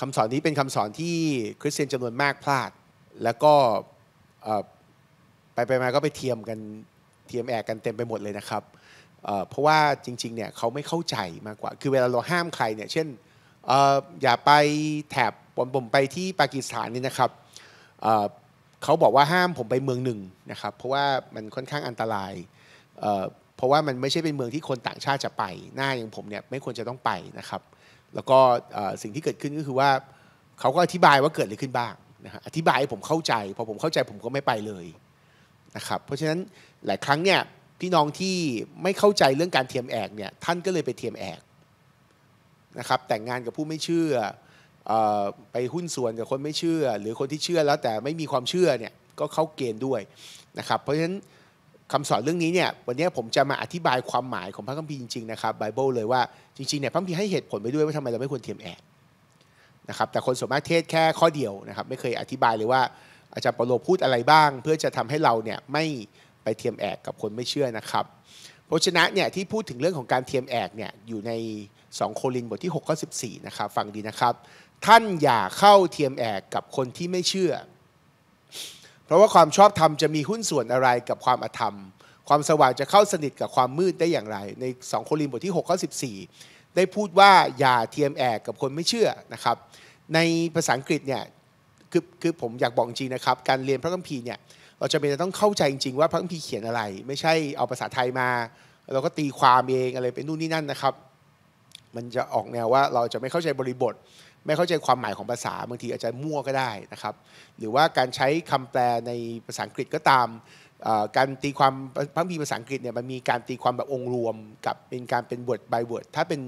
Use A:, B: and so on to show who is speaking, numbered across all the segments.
A: คำสอนนี้เป็นคำสอนที่คริสเตียนจำนวนมากพลาด แล้วก็ไปไปมาก็ไปเทียมกันเทียมแอกกันเต็มไปหมดเลยนะครับ เพราะว่าจริงๆเนี่ยเขาไม่เข้าใจมากกว่า คือเวลาเราห้ามใครเนี่ย เช่นออย่าไปแถบผมผมไปที่ปากีสถานนี่นะครับเขาบอกว่าห้ามผมไปเมืองหนึ่งนะครับ เพราะว่ามันค่อนข้างอันตราย เพราะว่ามันไม่ใช่เป็นเมืองที่คนต่างชาติจะไป หน้าอย่างผมเนี่ยไม่ควรจะต้องไปนะครับแล้วก็สิ่งที่เกิดขึ้นก็คือว่าเขาก็อธิบายว่าเกิดอะไรขึ้นบ้างนะฮะอธิบายให้ผมเข้าใจ พอผมเข้าใจผมก็ไม่ไปเลยนะครับเพราะฉะนั้นหลายครั้งเนี่ยพี่น้องที่ไม่เข้าใจเรื่องการเทียมแอกเนี่ยท่านก็เลยไปเทียมแอกนะครับแต่งงานกับผู้ไม่เชื่ออไปหุ้นส่วนกับคนไม่เชื่อ หรือคนที่เชื่อแล้วแต่ไม่มีความเชื่อเนี่ยก็เข้าเกณฑ์ด้วยนะครับเพราะฉะนั้นคำสอนเรื่องนี้เนี่ยวันนี้ผมจะมาอธิบายความหมายของพระคัมภีร์จริงๆนะครับไบเบิลเลยว่าจริงๆเนี่ยพระคัมภีร์ให้เหตุผลไปด้วยว่าทำไมเราไม่ควรเทียมแอดนะครับแต่คนส่วนมากเทศแค่ข้อเดียวนะครับไม่เคยอธิบายเลยว่าอาจารย์ปโลพูดอะไรบ้างเพื่อจะทำให้เราเนี่ยไม่ไปเทียมแอกกับคนไม่เชื่อนะครับพระชนะเนี่ยที่พูดถึงเรื่องของการเทียมแอกเนี่ยอยู่ใน2โครินบทที่6ข้อ14นะครับฟังดีนะครับท่านอย่าเข้าเทียมแอกกับคนที่ไม่เชื่อเพราะว่าความชอบธรรมจะมีหุ้นส่วนอะไรกับความอธรรม ความสว่างจะเข้าสนิทกับความมืดได้อย่างไร ใน 2 โครินธ์บทที่6ข้อ14 ได้พูดว่าอย่าเทียมแอกกับคนไม่เชื่อนะครับ ในภาษาอังกฤษเนี่ยคือคือผมอยากบอกจริงนะครับ การเรียนพระคัมภีร์เนี่ยเราจะเป็นต้องเข้าใจจริงๆว่าพระคัมภีร์เขียนอะไร ไม่ใช่เอาภาษาไทยมา เราก็ตีความเองอะไรเป็นนู่นนี่นั่นนะครับ มันจะออกแนวว่าเราจะไม่เข้าใจบริบทไม่เข้าใจความหมายของภาษาบางทีอาจจะมั่วก็ได้นะครับหรือว่าการใช้คำแปลในภาษาอังกฤษก็ตามการตีความพังพีภาษาอังกฤษเนี่ยมันมีการตีความแบบองค์รวมกับเป็นการเป็นบท by word ถ้าเป็น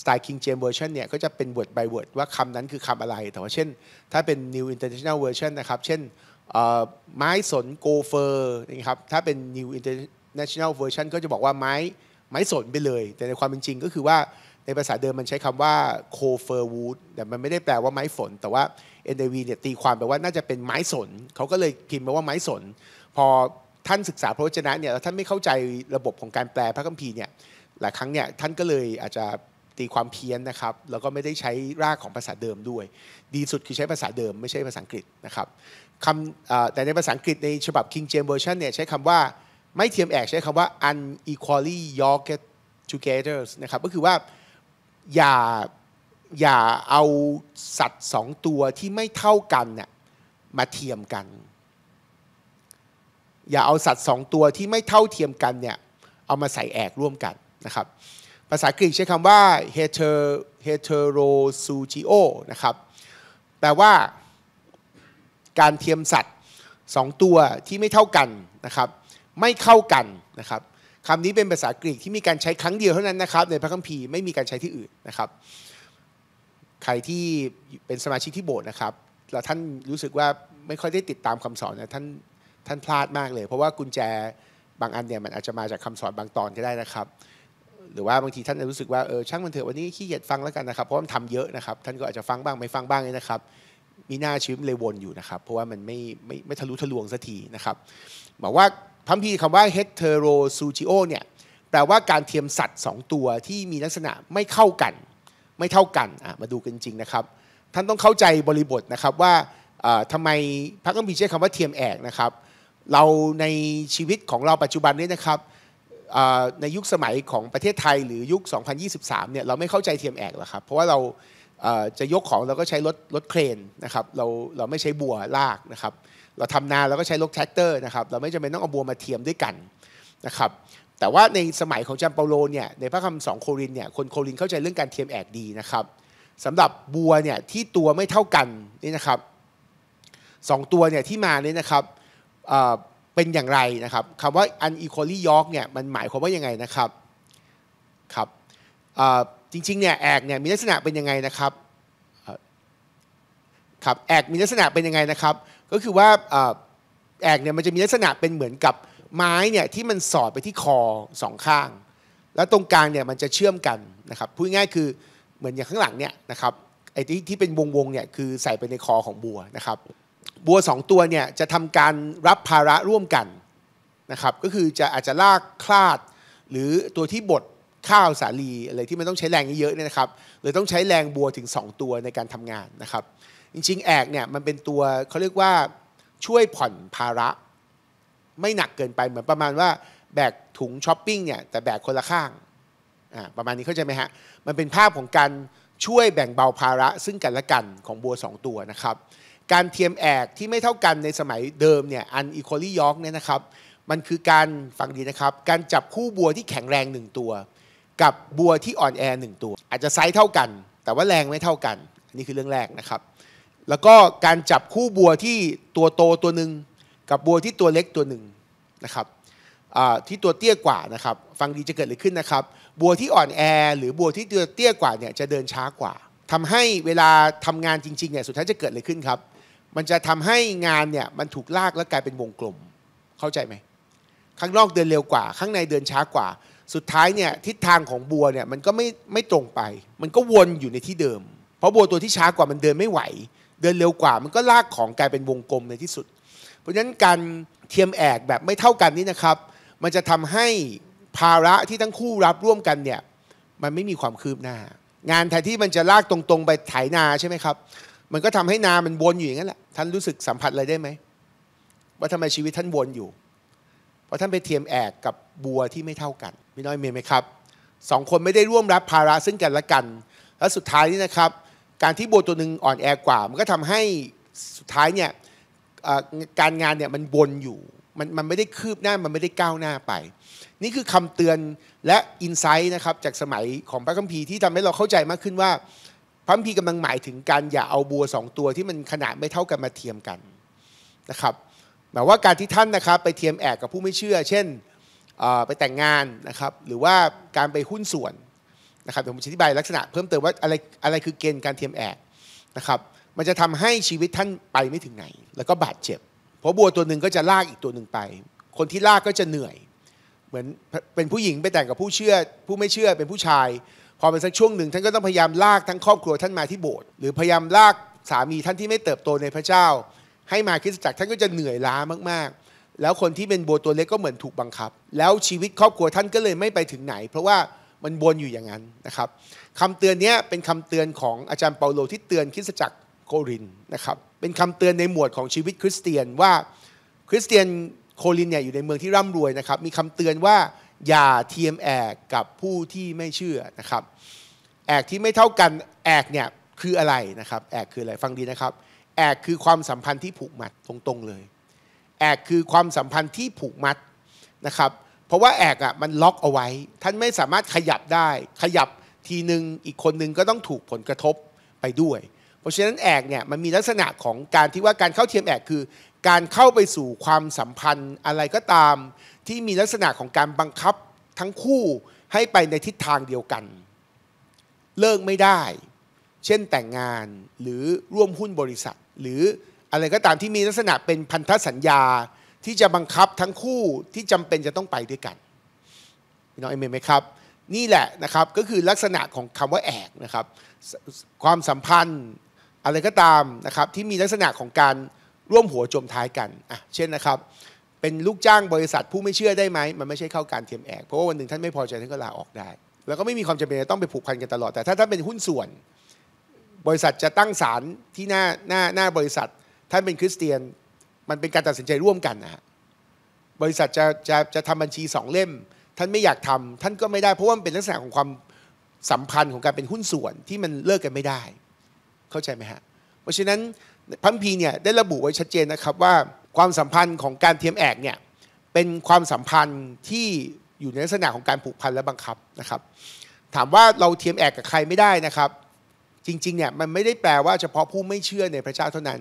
A: สไตล์ King James Version เนี่ยก็จะเป็นบท by word ว่าคำนั้นคือคำอะไร แต่ว่าเช่น ถ้าเป็น New International Version นะครับเช่นไม้สนโกเฟอร์นะครับถ้าเป็น New International Version ก็จะบอกว่าไม้ไม้สนไปเลย แต่ในความเป็นจริงก็คือว่าในภาษาเดิมมันใช้คำว่า c o f i r wood แต่มันไม่ได้แปลว่าไม้ฝน แต่ว่า NIV เนี่ยตีความแปลว่าน่าจะเป็นไม้สนเขาก็เลยพิมพ์มาว่าไม้สนพอท่านศึกษาพระวจนะเนี่ยแล้วท่านไม่เข้าใจระบบของการแปลพระคัมภีร์เนี่ยหลายครั้งเนี่ยท่านก็เลยอาจจะตีความเพี้ยนนะครับแล้วก็ไม่ได้ใช้รากของภาษาเดิมด้วย ดีสุดคือใช้ภาษาเดิม ไม่ใช่ภาษาอังกฤษนะครับคำแต่ในภาษาอังกฤษในฉบับ King James Version เนี่ยใช้คำว่าไม่เทียมแอกใช้คำว่า unequally yoked together นะครับก็คือว่าอย่าอย่าเอาสัตว์สองตัวที่ไม่เท่ากันน่ยมาเทียมกันอย่าเอาสัตว์สองตัวที่ไม่เท่าเทียมกันเนี่ยเอามาใส่แอกร่วมกันนะครับ ภาษากรีกใช้คำว่า heter heterosugio นะครับแปลว่าการเทียมสัตว์สองตัวที่ไม่เท่ากันนะครับไม่เข้ากันนะครับคำนี้เป็นภาษากรีกที่มีการใช้ครั้งเดียวเท่านั้นนะครับ ในพระคัมภีร์ไม่มีการใช้ที่อื่นนะครับใครที่เป็นสมาชิกที่โบสถ์นะครับแล้วท่านรู้สึกว่าไม่ค่อยได้ติดตามคำสอนนะท่านท่านพลาดมากเลย เพราะว่ากุญแจบางอันเนี่ยมันอาจจะมาจากคำสอนบางตอนก็ได้นะครับ หรือว่าบางทีท่านจะรู้สึกว่าเออช่างมันเถอะวันนี้ขี้เกียจฟังแล้วกันนะครับเพราะมันทำเยอะนะครับท่านก็อาจจะฟังบ้างไม่ฟังบ้างนลยนะครับ มีหน้าชิมเลยวนอยู่นะครับ เพราะว่ามันไม่ไม่ไม่ทะลุทะลวงสักทีนะครับบอกว่าพัมพีคำว่า heterozygio เนี่ยแปลว่าการเทียมสัตว์ 2 ตัวที่มีลักษณะไม่เข้ากัน ไม่เท่ากันมาดูกันจริงนะครับ ท่านต้องเข้าใจบริบทนะครับว่าทำไมพระคัมภีร์ใช้คำว่าเทียมแอกนะครับ เราในชีวิตของเราปัจจุบันนี้นะครับในยุคสมัยของประเทศไทยหรือยุค 2023 เนี่ยเราไม่เข้าใจเทียมแอกหรอกครับ เพราะว่าเราจะยกของเราก็ใช้รถรถเครนนะครับเราเราไม่ใช้บัวลากนะครับเราทำนาเราก็ใช้รถแท็กเตอร์นะครับเราไม่จำเป็นต้องเอาบัวมาเทียมด้วยกันนะครับแต่ว่าในสมัยของจามเปาโลเนี่ยในพระคำสองโครินเนี่ยคนโครินเข้าใจเรื่องการเทียมแอกดีนะครับสำหรับบัวเนี่ยที่ตัวไม่เท่ากันนี่นะครับสองตัวเนี่ยที่มาเนี่ยนะครับเป็นอย่างไรนะครับคำว่า unequally york เนี่ยมันหมายความว่ายังไงนะครับครับจริงๆเนี่ยแอกเนี่ยมีลักษณะเป็นยังไงนะครับครับแอกมีลักษณะเป็นยังไงนะครับก็คือว่าแอกเนี่ยมันจะมีลักษณะเป็นเหมือนกับไม้เนี่ยที่มันสอดไปที่คอสองข้าง แล้วตรงกลางเนี่ยมันจะเชื่อมกันนะครับพูดง่ายคือเหมือนอย่างข้างหลังเนี่ยนะครับไอ้ที่ที่เป็นวงๆเนี่ยคือใส่ไปในคอของบัวนะครับ บัว 2 ตัวเนี่ยจะทำการรับภาระร่วมกันนะครับก็คือจะอาจจะลากคลาด หรือตัวที่บดข้าวสาลีอะไรที่มันต้องใช้แรงเยอะๆเนี่ยนะครับเลยต้องใช้แรงบัวถึง 2 ตัวในการทำงานนะครับจริงๆแอกเนี่ยมันเป็นตัวเขาเรียกว่าช่วยผ่อนภาระ ไม่หนักเกินไปเหมือนประมาณว่าแบกถุงช้อปปิ้งเนี่ยแต่แบกคนละข้างอ่าประมาณนี้เข้าใจไหมฮะ มันเป็นภาพของการช่วยแบ่งเบาภาระซึ่งกันและกันของบัว2 ตัวนะครับ การเทียมแอกที่ไม่เท่ากันในสมัยเดิมเนี่ยอันอีโคลี่ยอกเนี่ยนะครับมันคือการฟังดีนะครับ การจับคู่บัวที่แข็งแรง1ตัวกับบัวที่อ่อนแอ1ตัวอาจจะไซส์เท่ากัน แต่ว่าแรงไม่เท่ากัน อันนี้คือเรื่องแรกนะครับแล้วก็การจับคู่บัวที่ตัวโตตัวหนึ่งกับบัวที่ตัวเล็กตัวหนึ่งนะครับที่ตัวเตี้ยกว่านะครับฟังดีจะเกิดอะไรขึ้นนะครับบัวที่อ่อนแอหรือบัวที่ตัวเตี้ยกว่าเนี่ยจะเดินช้ากว่า ทำให้เวลาทำงานจริงๆเนี่ยสุดท้ายจะเกิดอะไรขึ้นครับ มันจะทำให้งานเนี่ยมันถูกลากแล้วกลายเป็นวงกลมเข้าใจไหมข้างนอกเดินเร็วกว่า ข้างในเดินช้ากว่า สุดท้ายเนี่ยทิศทางของบัวเนี่ยมันก็ไม่ไม่ตรงไป มันก็วนอยู่ในที่เดิม เพราะบัวตัวที่ช้ากว่ามันเดินไม่ไหวเดินเร็วกว่ามันก็ลากของกลายเป็นวงกลมในที่สุด เพราะฉะนั้นการเทียมแอกแบบไม่เท่ากันนี้นะครับ มันจะทำให้ภาระที่ทั้งคู่รับร่วมกันเนี่ย มันไม่มีความคืบหน้า งานแทนที่มันจะลากตรงๆไปไถนาใช่ไหมครับ มันก็ทำให้นามันวนอยู่อย่างนั้นแหละท่านรู้สึกสัมผัสอะไรได้ไหมว่าทำไมชีวิตท่านวนอยู่ เพราะท่านไปเทียมแอกกับบัวที่ไม่เท่ากันไม่น้อยเมย์ไหมครับสองคนไม่ได้ร่วมรับภาระซึ่งกันและกัน และสุดท้ายนี่นะครับการที่บัวตัวหนึ่งอ่อนแอกว่ามันก็ทำให้สุดท้ายเนี่ยการงานเนี่ยมันวนอยู่มันมันไม่ได้คืบหน้ามันไม่ได้ก้าวหน้าไป นี่คือคำเตือนและอินไซต์นะครับจากสมัยของพระคัมภีร์ที่ทำให้เราเข้าใจมากขึ้นว่าพระคัมภีร์กำลังหมายถึงการอย่าเอาบัวสองตัวที่มันขนาดไม่เท่ากันมาเทียมกันนะครับหมายว่าการที่ท่านนะครับไปเทียมแอกกับผู้ไม่เชื่อ เช่นไปแต่งงานนะครับหรือว่าการไปหุ้นส่วนนะครับเดี๋ยวผมอธิบายลักษณะเพิ่มเติมว่าอะไรอะไรคือเกณฑ์การเทียมแอกนะครับมันจะทำให้ชีวิตท่านไปไม่ถึงไหน แล้วก็บาดเจ็บ เพราะบัวตัวหนึ่งก็จะลากอีกตัวหนึ่งไป คนที่ลากก็จะเหนื่อย เหมือนเป็นผู้หญิงไปแต่งกับผู้เชื่อผู้ไม่เชื่อเป็นผู้ชายพอเป็นสักช่วงหนึ่งท่านก็ต้องพยายามลากทั้งครอบครัวท่านมาที่โบสถ์หรือพยายามลากสามีท่านที่ไม่เติบโตในพระเจ้า ให้มาคริสตจักรท่านก็จะเหนื่อยล้ามาก ๆ แล้วคนที่เป็นบัวตัวเล็กก็เหมือนถูกบังคับ แล้วชีวิตครอบครัวท่านก็เลยไม่ไปถึงไหน เพราะว่ามันวนอยู่อย่างนั้นนะครับคำเตือนนี้เป็นคำเตือนของอาจารย์เปาโลที่เตือนคริสตจักรโครินนะครับเป็นคำเตือนในหมวดของชีวิตคริสเตียนว่าคริสเตียนโครินเนี่ยอยู่ในเมืองที่ร่ำรวยนะครับมีคำเตือนว่าอย่าเทียมแอกกับผู้ที่ไม่เชื่อนะครับ แอกที่ไม่เท่ากันแอกเนี่ยคืออะไรนะครับ แอกคืออะไร ฟังดีนะครับ แอกคือความสัมพันธ์ที่ผูกมัดตรงๆเลย แอกคือความสัมพันธ์ที่ผูกมัดนะครับเพราะว่าแอกอะ่ะมันล็อกเอาไว้ ท่านไม่สามารถขยับได้ ขยับทีหนึ่งอีกคนหนึ่งก็ต้องถูกผลกระทบไปด้วย เพราะฉะนั้นแอกเนี่ยมันมีลักษณะของการที่ว่าการเข้าเทียมแอกคือ การเข้าไปสู่ความสัมพันธ์ อะไรก็ตามที่มีลักษณะของการบังคับทั้งคู่ให้ไปในทิศทางเดียวกัน เลิกไม่ได้ เช่นแต่งงานหรือร่วมหุ้นบริษัท หรืออะไรก็ตามที่มีลักษณะเป็นพันธสัญญาที่จะบังคับทั้งคู่ที่จำเป็นจะต้องไปด้วยกันพี่น้องเอเมนไหมครับ นี่แหละนะครับก็คือลักษณะของคำว่าแอกนะครับ ความสัมพันธ์อะไรก็ตามนะครับที่มีลักษณะของการร่วมหัวจมท้ายกันอ่ะเช่นนะครับ เป็นลูกจ้างบริษัทผู้ไม่เชื่อได้ไหมมันไม่ใช่เข้าการเทียมแอกเพราะว่าวันหนึ่งท่านไม่พอใจ ท่านก็ลาออกได้ แล้วก็ไม่มีความจำเป็นต้องไปผูกพันกันตลอดแต่ถ้าท่านเป็นหุ้นส่วน บริษัทจะตั้งศาลที่หน้าหน้าหน้าบริษัท ท่านเป็นคริสเตียนมันเป็นการตัดสินใจร่วมกันนะฮะ บริษัทจะจะจะทำบัญชีสองเล่ม ท่านไม่อยากทำ ท่านก็ไม่ได้ เพราะว่ามันเป็นลักษณะของความสัมพันธ์ของการเป็นหุ้นส่วนที่มันเลิกกันไม่ได้ เข้าใจไหมฮะเพราะฉะนั้นพัมพีเนี่ยได้ระบุไว้ชัดเจนนะครับว่าความสัมพันธ์ของการเทียมแอกเนี่ยเป็นความสัมพันธ์ที่อยู่ในลักษณะของการผูกพันและบังคับนะครับ ถามว่าเราเทียมแอกกับใครไม่ได้นะครับ จริงๆเนี่ยมันไม่ได้แปลว่าเฉพาะผู้ไม่เชื่อในพระเจ้าเท่านั้น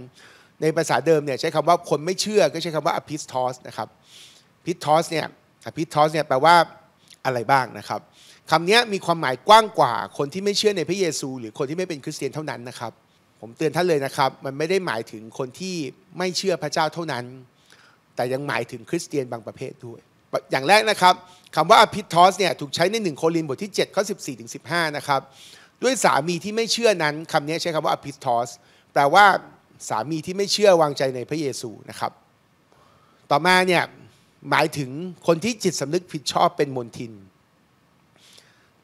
A: ในภาษาเดิมเนี่ยใช้คำว่าคนไม่เชื่อก็ใช้คำว่าอภิสทอสนะครับพิทอสเนี่ยอภิทอสเนี่ยแปลว่าอะไรบ้างนะครับคำนี้มีความหมายกว้างกว่าคนที่ไม่เชื่อในพระเยซู หรือคนที่ไม่เป็นคริสเตียนเท่านั้นนะครับ ผมเตือนท่านเลยนะครับ มันไม่ได้หมายถึงคนที่ไม่เชื่อพระเจ้าเท่านั้น แต่ยังหมายถึงคริสเตียนบางประเภทด้วยอย่างแรกนะครับคำว่าอภิทอสเนี่ยถูกใช้ในหนึ่งโครินบทที่7ข้อ14ถึง15นะครับด้วยสามีที่ไม่เชื่อนั้นคำนี้ใช้คำว่าอภิทอสแปลว่าสามีที่ไม่เชื่อวางใจในพระเยซูนะครับ ต่อมาเนี่ยหมายถึงคนที่จิตสำนึกผิดชอบเป็นมนทิน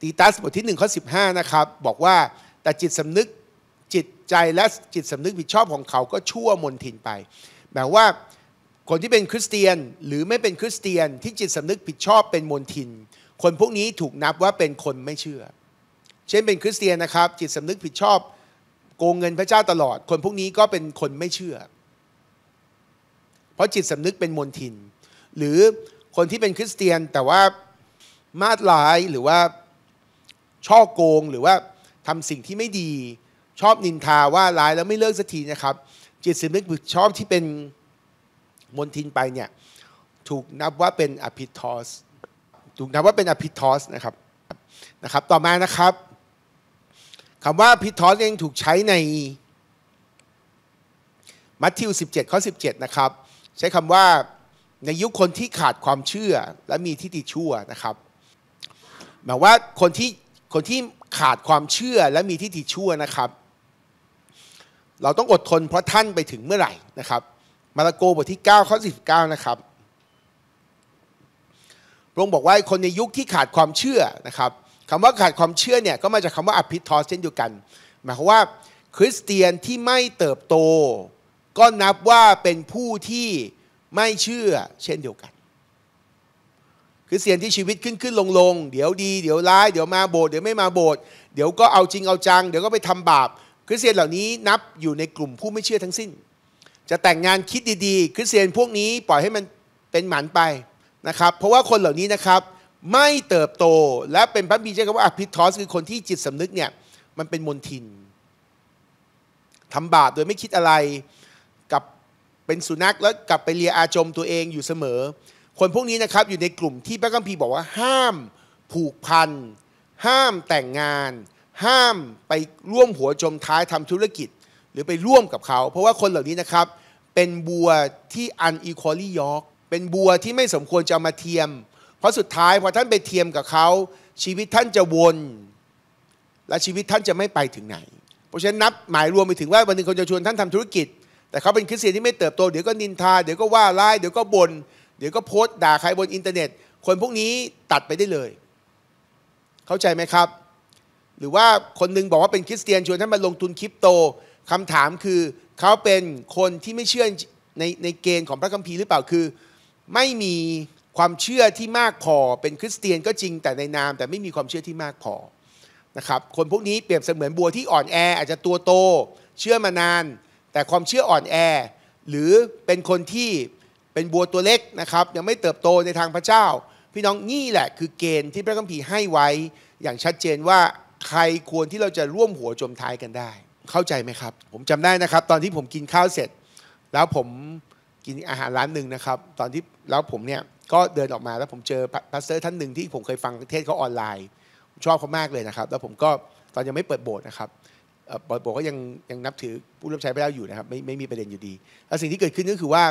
A: ตีตัสบทที่1ข้อ15นะครับบอกว่าแต่จิตสำนึกจิตใจและจิตสำนึกผิดชอบของเขาก็ชั่วมนทินไปแปลว่าคนที่เป็นคริสเตียนหรือไม่เป็นคริสเตียนที่จิตสำนึกผิดชอบเป็นมนทิน คนพวกนี้ถูกนับว่าเป็นคนไม่เชื่อ เช่นเป็นคริสเตียนนะครับจิตสำนึกผิดชอบโกงเงินพระเจ้าตลอด คนพวกนี้ก็เป็นคนไม่เชื่อ เพราะจิตสำนึกเป็นมนทิน หรือคนที่เป็นคริสเตียน แต่ว่ามาดลายหรือว่าช่อโกงหรือว่าทำสิ่งที่ไม่ดีชอบนินทาว่าร้ายแล้วไม่เลิกสักทีนะครับ จิตสำนึกชอบที่เป็นมนทินไปเนี่ย ถูกนับว่าเป็นอภิทอส ถูกนับว่าเป็นอภิทอสนะครับ นะครับ ต่อมานะครับคำว่าพิทอสเองถูกใช้ใน มัทธิว17ข้อ17นะครับใช้คำว่าในยุคคนที่ขาดความเชื่อ และมีทิฏฐิชั่วนะครับหมายว่าคนที่คนที่ขาดความเชื่อและมีทิฏฐิชั่วนะครับ เราต้องอดทนเพราะท่านไปถึงเมื่อไหร่นะครับ มาระโกบทที่9ข้อ19 นะครับพระองค์บอกว่าคนในยุคที่ขาดความเชื่อนะครับคำว่าขาดความเชื่อเนี่ยก็มาจากคำว่าอภิทอสเช่นเดียวกันหมายความว่าคริสเตียนที่ไม่เติบโต ก็นับว่าเป็นผู้ที่ไม่เชื่อ เช่นเดียวกัน คริสเตียนที่ชีวิตขึ้นขึ้นลงลงเดี๋ยวดีเดี๋ยวร้ายเดี๋ยวมาโบสถ์เดี๋ยวไม่มาโบสถ์เดี๋ยวก็เอาจริงเอาจัง เดี๋ยวก็ไปทำบาปคริสเตียนเหล่านี้นับอยู่ในกลุ่มผู้ไม่เชื่อทั้งสิ้น จะแต่งงานคิดดี ๆ คริสเตียนพวกนี้ปล่อยให้มันเป็นหมันไปนะครับ เพราะว่าคนเหล่านี้นะครับไม่เติบโตและเป็นพระบีใช้คำว่าอภิทอสคือคนที่จิตสำนึกเนี่ยมันเป็นมนทิน ทำบาปโดยไม่คิดอะไรกับเป็นสุนัขแล้วกลับไปเลียอาจมตัวเองอยู่เสมอ คนพวกนี้นะครับอยู่ในกลุ่มที่พระคัมภีร์บอกว่าห้ามผูกพัน ห้ามแต่งงาน ห้ามไปร่วมหัวจมท้ายทำธุรกิจหรือไปร่วมกับเขา เพราะว่าคนเหล่านี้นะครับ เป็นบัวที่อันอีควอลี y o r กเป็นบัวที่ไม่สมควรจะมาเทียมเพราะสุดท้ายพอท่านไปเทียมกับเขาชีวิตท่านจะวน และชีวิตท่านจะไม่ไปถึงไหน เพราะฉะนั้นนับหมายรวมไปถึงว่าวันหนึ่งคนจะชวนท่านทำธุรกิจ แต่เขาเป็นคริสเตียนที่ไม่เติบโต เดี๋ยวก็นินทา เดี๋ยวก็ว่าร้ายเดี๋ยวก็บน่นเดี๋ยวก็โพสต์ด่าใครบนอินเทอร์เน็ต คนพวกนี้ตัดไปได้เลย เข้าใจไหมครับ หรือว่าคนนึงบอกว่าเป็นคริสเตียนชวนท่านมาลงทุนคริปโตคำถามคือเขาเป็นคนที่ไม่เชื่อในในเกณฑ์ของพระคัมภีร์หรือเปล่าคือไม่มีความเชื่อที่มากพอเป็นคริสเตียนก็จริงแต่ในนามแต่ไม่มีความเชื่อที่มากพอนะครับคนพวกนี้เปรียบเสมือนบัวที่อ่อนแออาจจะตัวโต เชื่อมานาน แต่ความเชื่ออ่อนแอ หรือเป็นคนที่เป็นบัวตัวเล็กนะครับ ยังไม่เติบโตในทางพระเจ้า พี่น้องนี่แหละคือเกณฑ์ที่พระคัมภีร์ให้ไว้ อย่างชัดเจนว่าใครควรที่เราจะร่วมหัวจมท้ายกันได้ เข้าใจไหมครับ ผมจำได้นะครับ ตอนที่ผมกินข้าวเสร็จ แล้วผมกินอาหารร้านหนึ่งนะครับ ตอนที่แล้วผมเนี่ยก็เดินออกมาแล้วผมเจอพาสเตอร์ท่านหนึ่งที่ผมเคยฟังเทศเขาออนไลน์ชอบเขามากเลยนะครับ แล้วผมก็ตอนยังไม่เปิดโบสถ์นะครับเปิดโบสถ์ก็ยังยังนับถือผู้รับใช้พระเจ้าอยู่นะครับไม่ไม่มีประเด็นอยู่ดี แล้วสิ่งที่เกิดขึ้นก็คือว่า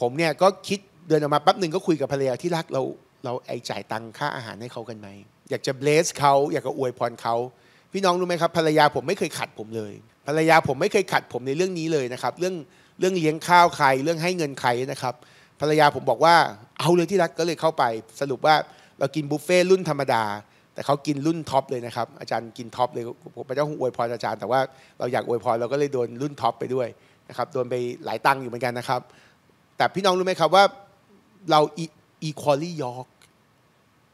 A: ผมเนี่ย ก็คิดเดินออกมาแป๊บหนึ่งก็คุยกับภรรยาที่รักเรา เราไอจ่ายตังค่าอาหารให้เขากันไหมอยากจะเบสเขาอยากจะอวยพรเขาพี่น้องรู้ไหมครับภรรยาผมไม่เคยขัดผมเลย ภรรยาผมไม่เคยขัดผมในเรื่องนี้เลยนะครับ เรื่องเรื่องเลี้ยงข้าวใครเรื่องให้เงินใครนะครับภรรยาผมบอกว่า เอาเลยที่รักก็เลยเข้าไปสรุปว่าเรากินบุฟเฟ่รุ่นธรรมดา แต่เขากินรุ่นท็อปเลยนะครับอาจารย์กินท็อปเลยผมไมเจ้องอวยพรอาจารย์แต่ว่าเราอยากอวยพรเราก็เลยโดนรุ่นท็อปไปด้วยนะครับโดนไปหลายตังค์อยู่เหมือนกันนะครับ แต่พี่น้องรู้ไหมครับว่าเราอีควอลี่ยอก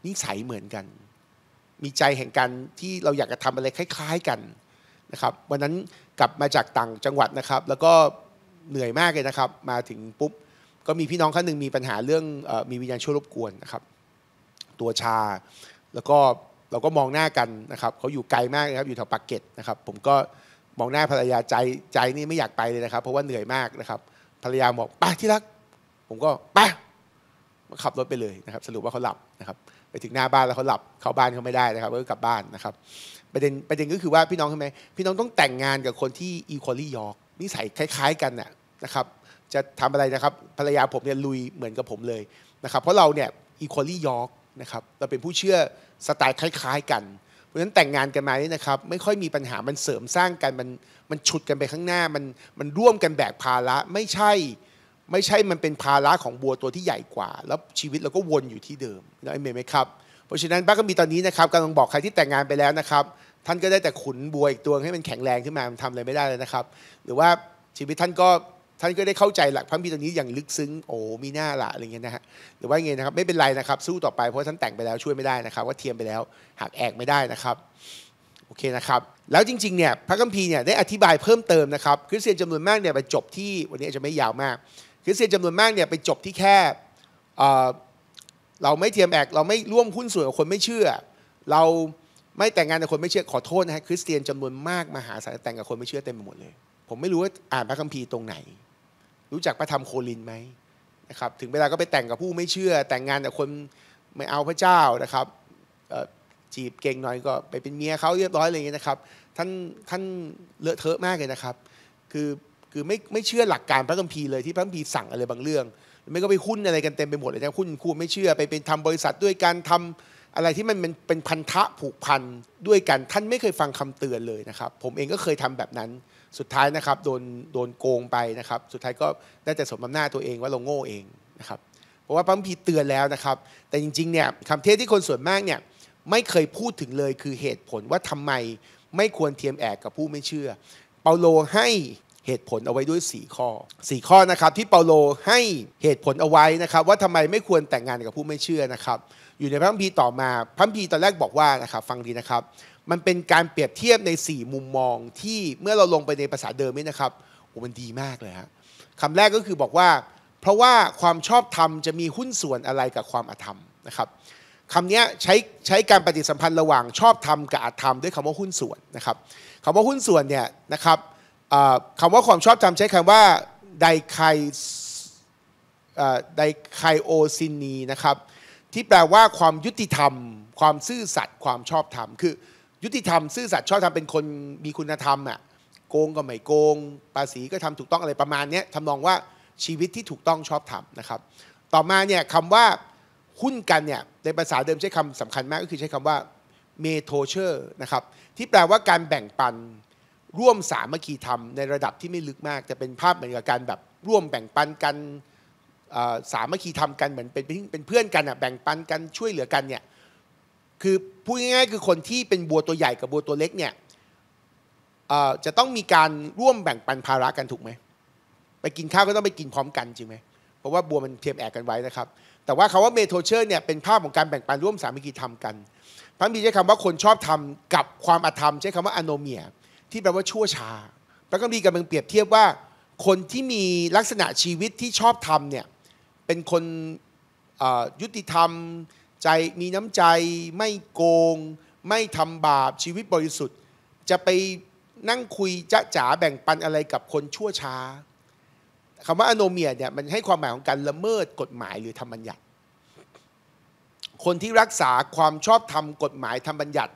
A: นิสัยเหมือนกัน มีใจแห่งการที่เราอยากจะทำอะไรคล้ายๆ กันนะครับวันนั้นกลับมาจากต่างจังหวัดนะครับ แล้วก็เหนื่อยมากเลยนะครับ มาถึงปุ๊บก็มีพี่น้องคนหนึ่งมีปัญหาเรื่องมีวิญญาณชั่วรบกวนนะครับ ตัวชา แล้วก็เราก็มองหน้ากันนะครับเขาอยู่ไกลมากนะครับ อยู่แถวปากเกร็ดนะครับ ผมก็มองหน้าภรรยาใจใจนี่ไม่อยากไปเลยนะครับ เพราะว่าเหนื่อยมากนะครับภรรยาบอกไปที่รัก ผมก็ไปขับรถไปเลยนะครับ สรุปว่าเขาหลับนะครับ ไปถึงหน้าบ้านแล้วเขาหลับ เข้าบ้านเขาไม่ได้นะครับก็กลับบ้านนะครับประเด็นประเด็นก็คือว่าพี่น้องใช่ไหมพี่น้องต้องแต่งงานกับคนที่อีควอลี่ยอร์กนิสัยคล้าย ๆกันน่ะนะครับจะทำอะไรนะครับภรรยาผมเนี่ยลุยเหมือนกับผมเลยนะครับเพราะเราเนี่ยอีควอลี่ยอร์กนะครับเราเป็นผู้เชื่อสไตล์คล้ายๆ กัน เพราะฉะนั้นแต่งงานกันมาเนี่นะครับไม่ค่อยมีปัญหามันเสริมสร้างกันมันมันฉุดกันไปข้างหน้ามันมันร่วมกันแบกภาระไม่ใช่ ไม่ใช่มันเป็นภาระของบัวตัวที่ใหญ่กว่า แล้วชีวิตเราก็วนอยู่ที่เดิมนะไอเมย์ไหมครับเพราะฉะนั้นบ้าก็มีตอนนี้นะครับกำลังบอกใครที่แต่งงานไปแล้วนะครับท่านก็ได้แต่ขุนบัวอีกตัวให้มันแข็งแรงขึ้นมามันทำอะไรไม่ได้เลยนะครับ หรือว่าชีวิตท่านก็ท่านก็ได้เข้าใจหลักพระมีตรงนี้อย่างลึกซึ้งโอ้มีหน้าละอะไรเงี้ยนะฮะหรือว่าไงนะครับไม่เป็นไรนะครับสู้ต่อไปเพราะท่านแต่งไปแล้วช่วยไม่ได้นะครับว่าเทียมไปแล้วหักแอกไม่ได้นะครับโอเคนะครับแล้วจริงๆเนี่ยพระคัมภีร์เนี่ยได้อธิบายเพิ่มเติมนะครับ คริสเตียนจำนวนมากเนี่ยไปจบที่วันนี้อาจจะไม่ยาวมาก คริสเตียนจำนวนมากเนี่ยไปจบที่แค่เราไม่เทียมแอกเราไม่ร่วมหุ้นส่วนกับคนไม่เชื่อ เราไม่แต่งงานกับคนไม่เชื่อขอโทษนะฮะคริสเตียนจำนวนมากมหาศาลแต่งกับคนไม่เชื่อเต็มไปหมดเลย ผมไม่รู้ว่าอ่านพระคัมภีร์ตรงไหนรู้จักพระธรรมโคลินไหมนะครับถึงเวลาก็ไปแต่งกับผู้ไม่เชื่อแต่งงานกับคนไม่เอาพระเจ้านะครับจีบเก่งหน่อยก็ไปเป็นเมียเขาเรียบร้อยอะไรเงี้ยนะครับท่านท่านเลอะเทอะมากเลยนะครับคือคือไม่ไม่เชื่อหลักการพระคัมภีร์เลยที่พระคัมภีร์สั่งอะไรบางเรื่อง ไม่ก็ไปหุ้นอะไรกันเต็มไปหมดเลยนะหุ้นคู่ไม่เชื่อไปเป็นทำบริษัทด้วยการทำอะไรที่มันเป็นเป็นพันธะผูกพันด้วยกัน ท่านไม่เคยฟังคำเตือนเลยนะครับ ผมเองก็เคยทำแบบนั้นสุดท้ายนะครับโดนโดนโกงไปนะครับ สุดท้ายก็ได้แต่สมอำนาจตัวเองว่าเราโง่เองนะครับ เพราะว่าพระพัมีเตือนแล้วนะครับ แต่จริงๆเนี่ยคำเทศที่คนส่วนมากเนี่ยไม่เคยพูดถึงเลยคือเหตุผลว่าทำไมไม่ควรเทียมแอกกับผู้ไม่เชื่อ เปาโลให้เหตุผลเอาไว้ด้วย 4 ข้อ4ข้อนะครับที่เปาโลให้เหตุผลเอาไว้นะครับ ว่าทำไมไม่ควรแต่งงานกับผู้ไม่เชื่อนะครับ อยู่ในพระพัมีต่อมาพระพัมีตอนแรกบอกว่านะครับ ฟังดีนะครับมันเป็นการเปรียบเทียบใน4มุมมองที่เมื่อเราลงไปในภาษาเดิมนี่นะครับโอ้มันดีมากเลยฮะคำแรกก็คือบอกว่า เพราะว่าความชอบธรรมจะมีหุ้นส่วนอะไรกับความอธรรมนะครับคำนี้ใช้ใช้การปฏิสัมพันธ์ระหว่างชอบธรรมกับอธรรมด้วยคำว่าหุ้นส่วนนะครับคำว่าหุ้นส่วนเนี่ยนะครับคำว่าความชอบธรรมใช้คำว่าไดไคไดไคโอซินีนะครับที่แปลว่าความยุติธรรม ความซื่อสัตย์ความชอบธรรมคือยุติธรรมซื่อสัตย์ชอบทำเป็นคนมีคุณธรรมอ่ะโกงก็ไม่โกงภาษีก็ทำถูกต้องอะไรประมาณนี้ทำนองว่าชีวิตที่ถูกต้องชอบทำนะครับต่อมาเนี่ยคำว่าหุ้นกันเนี่ยในภาษาเดิมใช้คำสำคัญมากก็คือใช้คำว่าเมโทเชอร์นะครับที่แปลว่าการแบ่งปัน ร่วมสามัคคีธรรม ในระดับที่ไม่ลึกมากจะเป็นภาพเหมือนกับการแบบร่วมแบ่งปันกันสามัคคีธรรมกันเหมือนเป็นเป็นเพื่อนกันอ่ะแบ่งปันกันช่วยเหลือกันเนี่ยคือพูดง่ายๆคือคนที่เป็นบัวตัวใหญ่กับบัวตัวเล็กเนี่ยจะต้องมีการร่วมแบ่งปันภาระกันถูกไหมไปกินข้าวก็ต้องไปกินพร้อมกันจริงไหมเพราะว่าบัวมันเทียมแอกกันไว้นะครับแต่ว่าคาว่าเมโทเชอร์เนี่ยเป็นภาพของการแบ่งปันร่วมสามีกิีทำกันพระมีใช้คำว่าคนชอบทำกับความอธรรม ใช้คำว่าอโนเมีย ที่แปลว่าชั่วชาพระคัมภีกำลังเปรียบเทียบว่าคนที่มีลักษณะชีวิตที่ชอบทำเนี่ยเป็นคนยุติธรรมใจมีน้ำใจไม่โกง ไม่ทำบาปชีวิตบริสุทธิ์ จะไปนั่งคุยจ้าจ๋าแบ่งปันอะไรกับคนชั่วช้าคำว่าอโนเมียเนี่ยมันให้ความหมายของการละเมิดกฎหมายหรือธรรมบัญญัติ คนที่รักษาความชอบธรรมกฎหมายธรรมบัญญัติ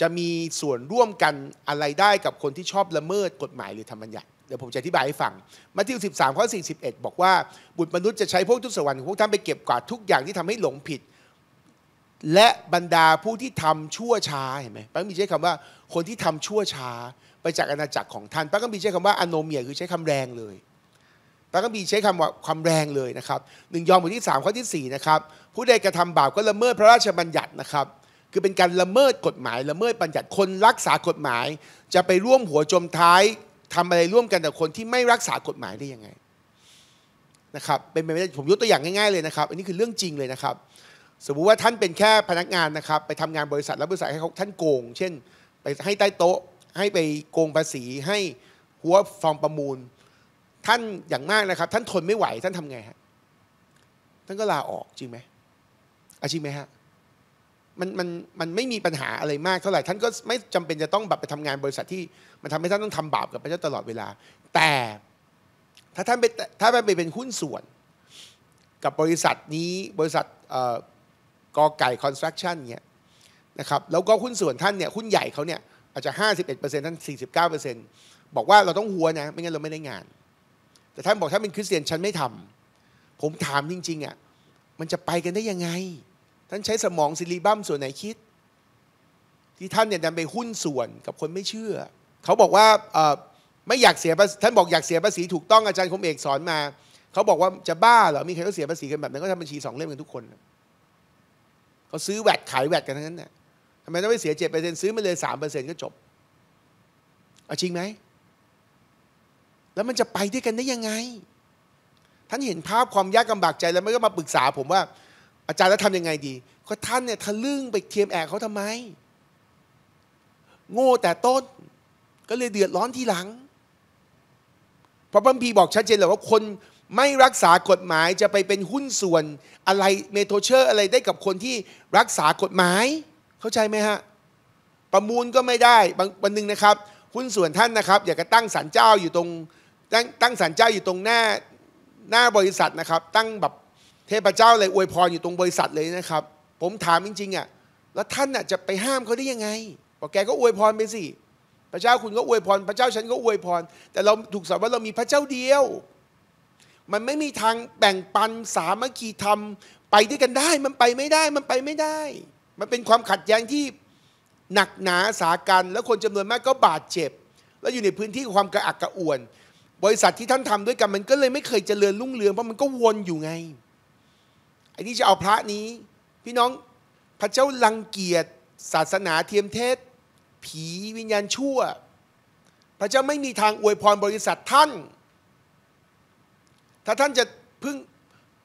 A: จะมีส่วนร่วมกันอะไรได้กับคนที่ชอบละเมิด กฎหมายหรือธรรมบัญญัติเดี๋ยวผมจะอธิบายให้ฟังมัทธิว13ข้อ41 บอกว่าบุตรมนุษย์จะใช้พวกทุกสวรรค์ของพวกท่านไปเก็บกวาดทุกอย่างที่ทำให้หลงผิดและบรรดาผู้ที่ทำชั่วช้าเห็นไหมพระกัมีใช้คำว่าคนที่ทำชั่วช้า ไปจากอาณาจักรของท่านพระกัมีใช้คำว่าอโนเมียคือใช้คำแรงเลยพระกัมีใช้คำว่าความแรงเลยนะครับหนึ่งยอมบทที่ 3 ข้อที่ 4 นะครับ ผู้ใดกระทำบาปก็ละเมิดพระราชบัญญัตินะครับ คือเป็นการละเมิดกฎหมายละเมิดบัญญัติคนรักษากฎหมาย จะไปร่วมหัวจมท้าย ทำอะไรร่วมกันแต่คนที่ไม่รักษากฎหมายได้ยังไงนะครับเป็นไปไม่ได้ผมยกตัวอย่างง่ายๆเลยนะครับอันนี้คือเรื่องจริงเลยนะครับสมมุติว่าท่านเป็นแค่พนักงานนะครับ ไปทำงานบริษัทแล้วบริษัทให้เขาท่านโกง เช่นไปให้ใต้โต๊ะ ให้ไปโกงภาษี ให้หัวฟอร์มประมูล ท่านอย่างมากนะครับ ท่านทนไม่ไหวท่านทำไงฮะท่านก็ลาออกจริงไหมอาชีพไหมฮะมันมันมันไม่มีปัญหาอะไรมากเท่าไหร่ท่านก็ไม่จำเป็นจะต้องแบบไปทำงานบริษัทที่มันทำให้ท่านต้องทำบาปกับพระเจ้าตลอดเวลา แต่ถ้าท่านไปถ้าท่านไปเป็นหุ้นส่วนกับบริษัทนี้บริษัทกอไก่คอนสตรักชั่นเงี้ยนะครับแล้วก็หุ้นส่วนท่านเนี่ยหุ้นใหญ่เขาเนี่ยอาจจะ 51%ท่าน49%บอกว่าเราต้องหัวนะ ไม่งั้นเราไม่ได้งาน แต่ท่านบอกถ้าเป็นคริสเตียนฉันไม่ทำ ผมถามจริง ๆอะ่ะ มันจะไปกันได้ยังไง ท่านใช้สมองซิลิบัมส่วนไหนคิด ที่ท่านเนี่ยดันไปหุ้นส่วนกับคนไม่เชื่อ เขาบอกว่าไม่อยากเสียท่านบอกอยากเสียภาษีถูกต้องอาจารย์คมเอกสอนมาเขาบอกว่าจะบ้าเหรอมีใครต้องเสียภาษีกันแบบนั้นก็ทำบัญชีสองเล่มกันทุกคนราซื้อแวดขายแวดกันทั้งนั้นเนี่ยทำไมต้องไปเสียเจ็ดเปอร์เซ็นซื้อมาเลยสามเปอร์เซ็นก็จบเอาจริงไหม แล้วมันจะไปด้วยกันได้ยังไง ท่านเห็นภาพความยากลำบากใจแล้วมันก็มาปรึกษาผมว่า อาจารย์แล้วทำยังไงดี ก็ท่านเนี่ยทะลึ่งไปเทียมแอกเขาทำไม โง่แต่ต้นก็เลยเดือดร้อนทีหลัง เพราะพระพีบอกชัดเจนเลยว่าคนไม่รักษากฎหมายจะไปเป็นหุ้นส่วนอะไรเมโทเชอร์อะไรได้กับคนที่รักษากฎหมายเข้าใจไหมฮะประมูลก็ไม่ได้บางวันหนึ่งนะครับ หุ้นส่วนท่านนะครับ อยากจะตั้งศาลเจ้าอยู่ตรงตั้งตั้งศาลเจ้าอยู่ตรงหน้าหน้าบริษัทนะครับตั้งแบบเทพเจ้าเลยอวยพรอยู่ตรงบริษัทเลยนะครับ ผมถามจริงๆอ่ะแล้วท่านอ่ะจะไปห้ามเขาได้ยังไงบอกแกก็อวยพรไปสิพระเจ้าคุณก็อวยพร พระเจ้าฉันก็อวยพร แต่เราถูกสอนว่าเรามีพระเจ้าเดียวมันไม่มีทางแบ่งปันสามัคคีธรรมไปด้วยกันได้ มันไปไม่ได้ มันไปไม่ได้ มันเป็นความขัดแย้งที่หนักหนาสากัน แล้วคนจำนวนมากก็บาดเจ็บ แล้วอยู่ในพื้นที่ความกระอักกระอ่วน บริษัทที่ท่านทำด้วยกัน มันก็เลยไม่เคยเจริญรุ่งเรืองเพราะมันก็วนอยู่ไงไอ้นี่จะเอาพระนี้ พี่น้องพระเจ้าลังเกียจศาสนาเทียมเทศผีวิญญาณชั่ว พระเจ้าไม่มีทางอวยพรบริษัทท่านถ้าท่านจะพึ่ง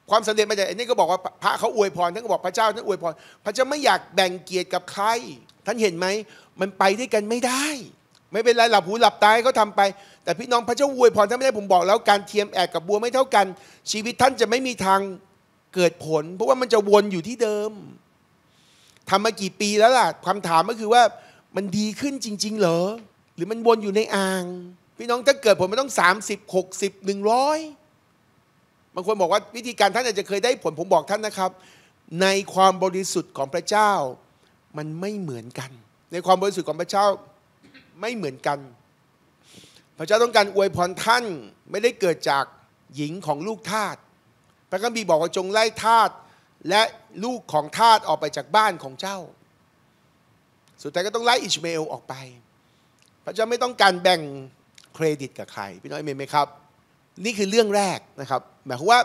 A: ความสำเร็จมาจากอันนี้ก็บอกว่าพระเขาอวยพรท่านก็บอกพระเจ้าท่านอวยพรพระเจ้าไม่อยากแบ่งเกียรติกับใครท่านเห็นไหมมันไปด้วยกันไม่ได้ ไม่เป็นไรหลับหูหลับตาเขาทาไป แต่พี่น้องพระเจ้าอวยพรท่านไม่ได้ผมบอกแล้วการเทียมแอกกับบัวไม่เท่ากัน ชีวิตท่านจะไม่มีทางเกิดผลเพราะว่ามันจะวนอยู่ที่เดิมทำมากี่ปีแล้วล่ะคำถามก็คือว่ามันดีขึ้นจริง ๆ เหรอหรือมันวนอยู่ในอ่างพี่น้องถ้าเกิดผลมันต้อง 30 60 100างคนบอกว่าวิธีการท่านอาจจะเคยได้ผลผมบอกท่านนะครับ ในความบริสุทธิ์ของพระเจ้ามันไม่เหมือนกัน ในความบริสุทธิ์ของพระเจ้าไม่เหมือนกัน พระเจ้าต้องการอวยพรท่านไม่ได้เกิดจากหญิงของลูกทาสพระคัมภีร์บอกว่าจงไล่ทาสและลูกของทาสออกไปจากบ้านของเจ้า สุดท้ายก็ต้องไล่อิชมาเอลออกไป พระเจ้าไม่ต้องการแบ่งเครดิตกับใครพี่น้อยเมนไหมครับนี่คือเรื่องแรกนะครับหมายความว่า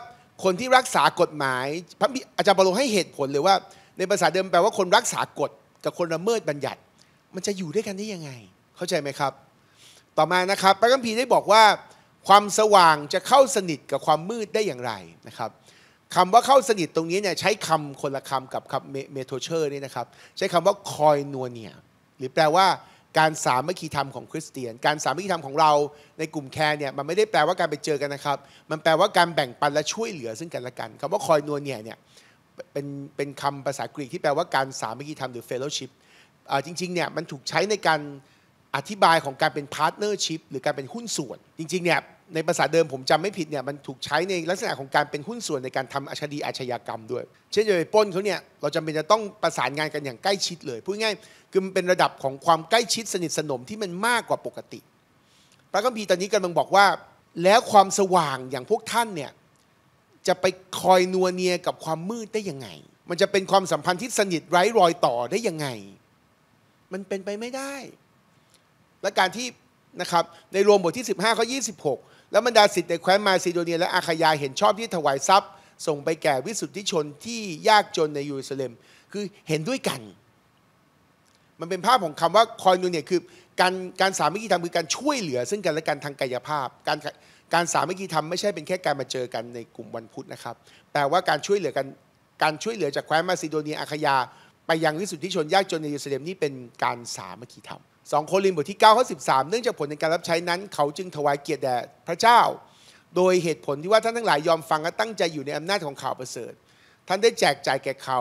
A: คนที่รักษากฎหมายพระอาจารย์ปรโลให้เหตุผลเลยว่าในภาษาเดิมแปลว่า คนรักษากฎ กับคนละเมิดบัญญัติ มันจะอยู่ด้วยกันได้ยังไงเข้าใจไหมครับ ต่อมานะครับพระคัมภีร์ได้บอกว่า ความสว่างจะเข้าสนิทกับความมืดได้อย่างไรนะครับคำว่าเข้าสนิทตรงนี้เนี่ยใช้คำคนละคำกับคำเมโทเชอร์นี่นะครับใช้คำว่าคอยนัวเนียหรือแปลว่าการสามัคคีธรรมของคริสเตียน การสามัคคีธรรมของเราในกลุ่มแคร์เนี่ยมันไม่ได้แปลว่าการไปเจอกันนะครับ มันแปลว่าการแบ่งปันและช่วยเหลือซึ่งกันและกันคำว่าคอยนวลเนี่ยเนี่ยเป็นเป็นคำภาษากรีกที่แปลว่าการสามัคคีธรรมหรือเฟลโลชิพจริงๆเนี่ยมันถูกใช้ในการอธิบายของการเป็นพาร์ทเนอร์ชิพหรือการเป็นหุ้นส่วนจริงๆเนี่ยในภาษาเดิม ผมจำไม่ผิดเนี่ย มันถูกใช้ในลักษณะของการเป็นหุ้นส่วนในการทำอาชดีอาชญากรรมด้วย เช่นจะไปป้นเขาเนี่ยเราจำเป็นจะต้องประสานงานกันอย่างใกล้ชิดเลยพูดง่ายคือมันเป็นระดับของความใกล้ชิดสนิทสนมที่มันมากกว่าปกติ พระคัมภีร์ตอนนี้กำลังบอกว่าแล้วความสว่างอย่างพวกท่านเนี่ยจะไปคอยนัวเนียกับความมืดได้ยังไง มันจะเป็นความสัมพันธ์ที่สนิทไร้รอยต่อได้ยังไง มันเป็นไปไม่ได้ และการที่นะครับในรวมบทที่ 15ข้อหกแลวบรรดาสิทธิ์ในแคว้นมาซิโดเนียและอาคายาเห็นชอบที่ถวายทรัพย์ ส่งไปแก่วิสุทธิชนที่ยากจนในเยรูซาเล็มคือเห็นด้วยกัน มันเป็นภาพของคำว่าคอยนูเนี่ยคือการการสามัคคีธรรมคือการช่วยเหลือ ซึ่งกันและกันทางกายภาพ การการสามัคคีธรรมไม่ใช่เป็นแค่การมาเจอกันในกลุ่มวันพุธนะครับ แต่ว่าการช่วยเหลือกันการช่วยเหลือจากแคว้นมาซิโดเนียอาคายา ไปยังวิสุทธิชน ยากจนในเยรูซาเล็มนี่เป็นการสามัคคีธรรมสองโครินธ์บทที่9ข้อ13เนื่องจากผลในการรับใช้นั้นเขาจึงถวายเกียรติแด่พระเจ้า โดยเหตุผลที่ว่า ท่านทั้งหลายยอมฟังและตั้งใจอยู่ในอำนาจของข่าวประเสริฐ ท่านได้แจกจ่ายแก่เขา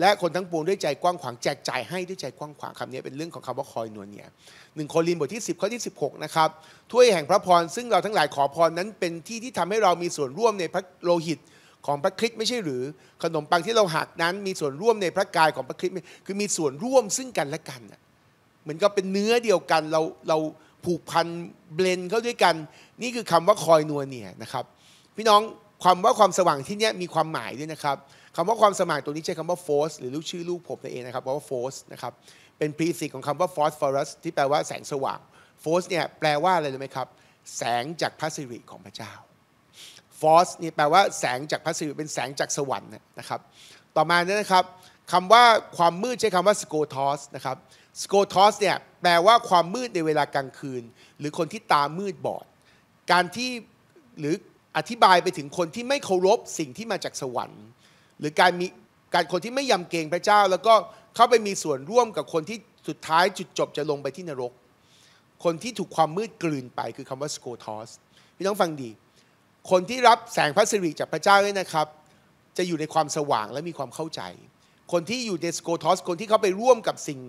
A: และคนทั้งปวงด้วยใจกว้างขวาง แจกจ่ายให้ด้วยใจกว้างขวาง คำนี้เป็นเรื่องของคำว่าคอยนวลเนี่ยหนึ่งโครินธ์บทที่ 10ข้อที่16นะครับถ้วยแห่งพระพร ซึ่งเราทั้งหลายขอพรนั้นเป็นที่ที่ทำให้เรามีส่วนร่วมในพระโลหิตของพระคริสต์ไม่ใช่ หรือขนมปังที่เราหักนั้นมีส่วนร่วมในพระกายของพระคริสต์คือมีส่วนร่วมซึ่งกันและกันนะเหมือนกับเป็นเนื้อเดียวกันเราเราผูกพันเบลนเข้าด้วยกันนี่คือคำว่าคอยนัวเนี่ยนะครับพี่น้องความว่าความสว่างที่นี่มีความหมายด้วยนะครับคำว่าความสว่างตัวนี้ใช้คำว่า force หรือลูกชื่อลูกผมนั่นเองนะครับเพราะว่า force นะครับ เป็นพรีสิกของคำว่า phosphorus ที่แปลว่าแสงสว่าง force เนี่ยแปลว่าอะไรรู้ไหมครับ แสงจากพระสิริของพระเจ้า force นี่แปลว่าแสงจากพระสิริเป็นแสงจากสวรรค์นะครับ ต่อมาเนี่ยนะครับคำว่าความมืดใช้คำว่า scotos นะครับสโกทอสเนี่ยแปลว่าความมืดในเวลากลางคืน หรือคนที่ตามืดบอด การที่หรืออธิบายไปถึงคนที่ไม่เคารพสิ่งที่มาจากสวรรค์ หรือการมีการคนที่ไม่ยำเกรงพระเจ้า แล้วก็เข้าไปมีส่วนร่วมกับคนที่สุดท้ายจุดจบจะลงไปที่นรก คนที่ถูกความมืดกลืนไป คือคำว่าสโกทอสพี่ต้องฟังดี คนที่รับแสงพระสิริจากพระเจ้าเนี่ยนะครับ จะอยู่ในความสว่างและมีความเข้าใจคนที่อยู่ในสโกทอสคนที่เขาไปร่วมกับสิ่ง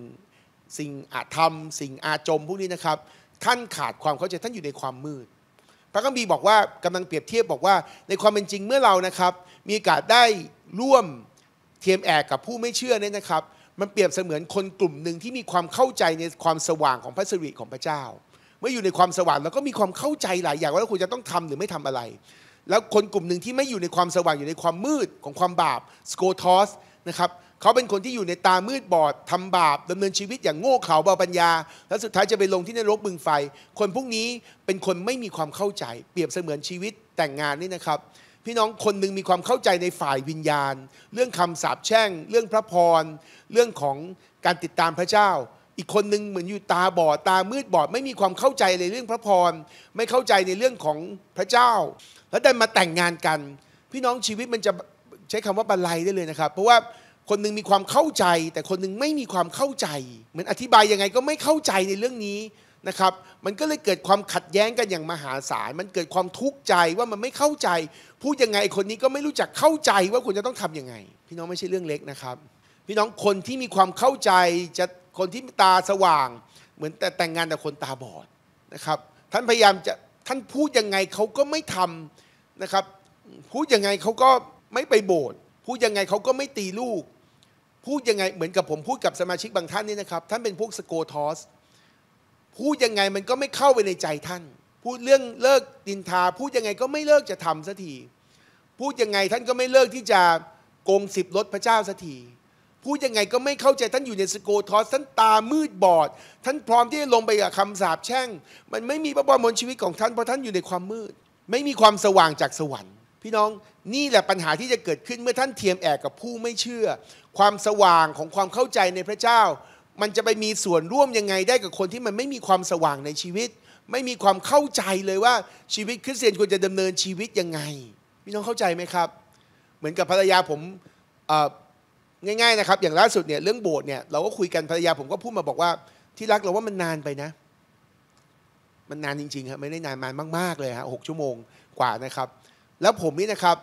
A: สิ่งอาธรรม สิ่งอาจมพวกนี้นะครับท่านขาดความเข้าใจท่านอยู่ในความมืดพระคัมภีร์บอกว่ากำลังเปรียบเทียบบอกว่าในความเป็นจริงเมื่อเรานะครับมีโอกาสได้ร่วมเทียมแอกกับผู้ไม่เชื่อเนี่ยนะครับมันเปรียบเสมือนคนกลุ่มหนึ่งที่มีความเข้าใจในความสว่างของพระสิริของพระเจ้า เมื่ออยู่ในความสว่างเราก็มีความเข้าใจหลายอย่างว่าเราควรจะต้องทำหรือไม่ทำอะไร แล้วคนกลุ่มหนึ่งที่ไม่อยู่ในความสว่างอยู่ในความมืด ของความบาปสโกทอสนะครับเขาเป็นคนที่อยู่ในตามืดบอดทำบาปดำเนินชีวิตอย่างโง่เขลาเบาปัญญา แล้วสุดท้ายจะไปลงที่นรกบึงไฟ คนพวกนี้เป็นคนไม่มีความเข้าใจ เปรียบเสมือนชีวิตแต่งงานนี่นะครับ พี่น้องคนหนึ่งมีความเข้าใจในฝ่ายวิญญาณ เรื่องคำสาปแช่งเรื่องพระพร เรื่องของการติดตามพระเจ้า อีกคนนึง เหมือนอยู่ตาบอดตามืดบอดไม่มีความเข้าใจในเรื่องพระพรไม่เข้าใจในเรื่องของพระเจ้าแล้วแต่มาแต่งงานกัน พี่น้องชีวิตมันจะใช้คำว่าบรไลได้เลยนะครับ เพราะว่าคนนึงมีความเข้าใจแต่คนนึงไม่มีความเข้าใจ เหมือนอธิบายยังไงก็ไม่เข้าใจในเรื่องนี้นะครับ มันก็เลยเกิดความขัดแย้งกันอย่างมหาศาลมันเกิดความทุกข์ใจว่ามันไม่เข้าใจ พูดยังไงคนนี้ก็ไม่รู้จักเข้าใจว่าคุณจะต้องทํำยังไง พี่น้องไม่ใช่เรื่องเล็กนะครับ พี่น้องคนที่มีความเข้าใจจะคนที่ตาสว่าง เหมือนแต่แต่งงานแต่คนตาบอดนะครับท่านพยายามจะท่านพูดยังไงเขาก็ไม่ทำนะครับ พูดยังไงเขาก็ไม่ไปโบสถ์พูดยังไงเขาก็ไม่ตีลูก พูดยังไงเหมือนกับผมพูดกับสมาชิกบางท่านนี่นะครับ ท่านเป็นพวกสโกทอสพูดยังไงมันก็ไม่เข้าไปในใจท่าน พูดเรื่องเลิกดินทาพูดยังไงก็ไม่เลิกจะทำสักทีพูดยังไงท่านก็ไม่เลิกที่จะโกงสิบรถพระเจ้าสักทีพูดยังไงก็ไม่เข้าใจท่านอยู่ในสโกทอสท่านตามืดบอดท่านพร้อมที่จะลงไปกับคำสาปแช่งมันไม่มีพระบรมชีวิตของท่านเพราะท่านอยู่ในความมืด ไม่มีความสว่างจากสวรรค์พี่น้องนี่แหละปัญหาที่จะเกิดขึ้นเมื่อท่านเทียมแอกกับผู้ไม่เชื่อ ความสว่างของความเข้าใจในพระเจ้า มันจะไปมีส่วนร่วมยังไงได้กับคนที่มันไม่มีความสว่างในชีวิต ไม่มีความเข้าใจเลยว่า ชีวิตคริสเตียนควรจะดำเนินชีวิตยังไง พี่น้องเข้าใจไหมครับ เหมือนกับภรรยาผมง่าย ๆ นะครับ อย่างล่าสุดเนี่ยเรื่องโบสถ์เนี่ยเราก็คุยกันภรรยาผมก็พูดมาบอกว่า ที่รักเราว่ามันนานไปนะ มันนานจริง ๆ ครับไม่ได้นานมานมากๆเลยฮะหกชั่วโมงกว่านะครับแล้วผมนี่นะครับ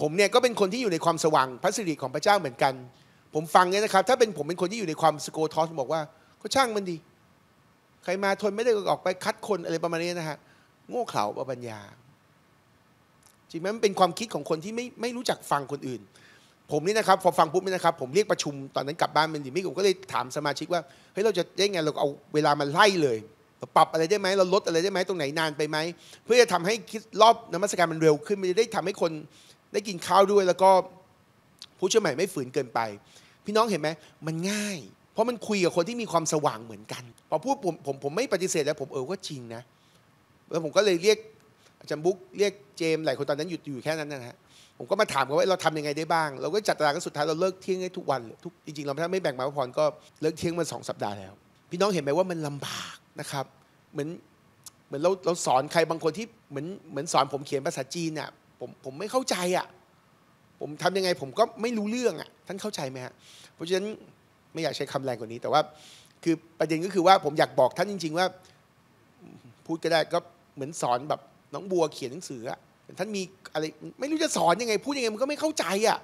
A: ผมเนี่ยก็เป็นคนที่อยู่ในความสว่างพระสิริของพระเจ้าเหมือนกัน ผมฟังเนี่ยนะครับ ถ้าเป็นผมเป็นคนที่อยู่ในความสโกทอสบอกว่า ก็ช่างมันดี ใครมาทนไม่ได้ก็ออกไปคัดคนอะไรประมาณนี้นะฮะโง่เขลาปัญญาจริงไหมมันเป็นความคิดของคนที่ไม่ไม่รู้จักฟังคนอื่น ผมนี่นะครับพอฟังปุ๊บนี่นะครับ ผมเรียกประชุมตอนนั้นกลับบ้านเป็นดีไม่ผมก็เลยถามสมาชิกว่าเฮ้ยเราจะได้ไงเราเอาเวลามาไล่เลยปรับอะไรได้ไหมเราลดอะไรได้ไหมตรงไหนนานไปไหมเพื่อจะทำให้คิดรอบนมัสการมันเร็วขึ้นมันจะได้ทำให้คนได้กินข้าวด้วย แล้วก็ผู้เชื่อใหม่ไม่ฝืนเกินไป พี่น้องเห็นไหมมันง่าย เพราะมันคุยกับคนที่มีความสว่างเหมือนกันพอพูดผมผมผมไม่ปฏิเสธแล้ว ผมเออก็จริงนะแล้วผมก็เลยเรียกอาจารย์บุ๊กเรียกเจมหลายคนตอนนั้นหยุดอยู่แค่นั้นนะฮะผมก็มาถามเขาว่าเราทำยังไงได้บ้าง เราก็จัดตารางกนสุดท้ายเราเลิกเที่ยงให้ทุกวัน ทุกจริงๆ เราถ้าไม่แบ่งมาพรก็เลิกเที่ยงมาสองสัปดาห์แล้วพี่น้องเห็นไหมว่ามันลำบากนะครับ เหมือนเหมือนเราเราสอนใครบางคนที่เหมือนเหมือนสอนผมเขียนภาษาจีนเนี่ยผมผมไม่เข้าใจอ่ะผมทำยังไงผมก็ไม่รู้เรื่องอ่ะท่านเข้าใจไหมฮะเพราะฉะนั้นไม่อยากใช้คำแรงกว่านี้ แต่ว่าคือประเด็นก็คือ ว่าผมอยากบอกท่านจริง ๆ ว่าพูดก็ได้ก็เหมือนสอนแบบน้องบัวเขียนหนังสืออ่ะท่านมีอะไร ไม่รู้จะสอนยังไง พูดยังไงมันก็ไม่เข้าใจอ่ะ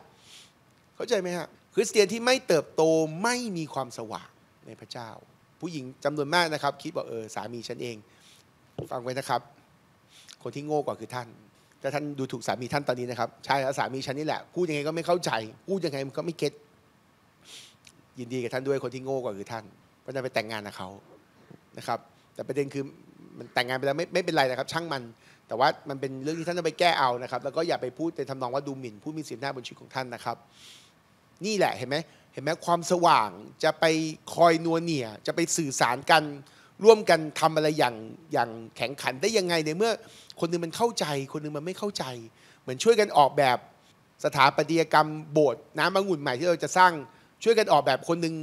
A: เข้าใจไหมฮะคริสเตียนที่ไม่เติบโตไม่มีความสว่างในพระเจ้าผู้หญิงจำนวนมากนะครับ คิดว่าเออสามีฉันเอง ฟังไว้นะครับ คนที่โง่กว่าคือท่านแต่ท่านดูถูกสามีท่านตอนนี้นะครับใช่แล้วสามีฉันนี่แหละ พูดยังไงก็ไม่เข้าใจ พูดยังไงมันก็ไม่เก็ตยินดีกับท่านด้วยคนที่โง่กว่าคือท่านเพราะไปแต่งงานกับเขานะครับ แต่ประเด็นคือมันแต่งงานไปแล้วไม่ไม่เป็นไรนะครับ ช่างมัน แต่ว่ามันเป็นเรื่องที่ท่านต้องไปแก้เอานะครับแล้วก็อย่าไปพูดในทำนองว่าดูหมิ่นผู้มีสิิทธ์หน้าบนชีวิตของท่านนะครับ นี่แหละเห็นไหมเห็นไหมความสว่างจะไปคอยนัวเหนี่ยจะไปสื่อสารกัน ร่วมกันทำอะไรอย่างอย่างแข็งขันได้ยังไงในเมื่อ คนนึงมันเข้าใจ คนนึงมันไม่เข้าใจ เหมือนช่วยกันออกแบบ สถาปัตยกรรมโบสถ์น้ำมังุ่นใหม่ที่เราจะสร้างช่วยกันออกแบบคนนึง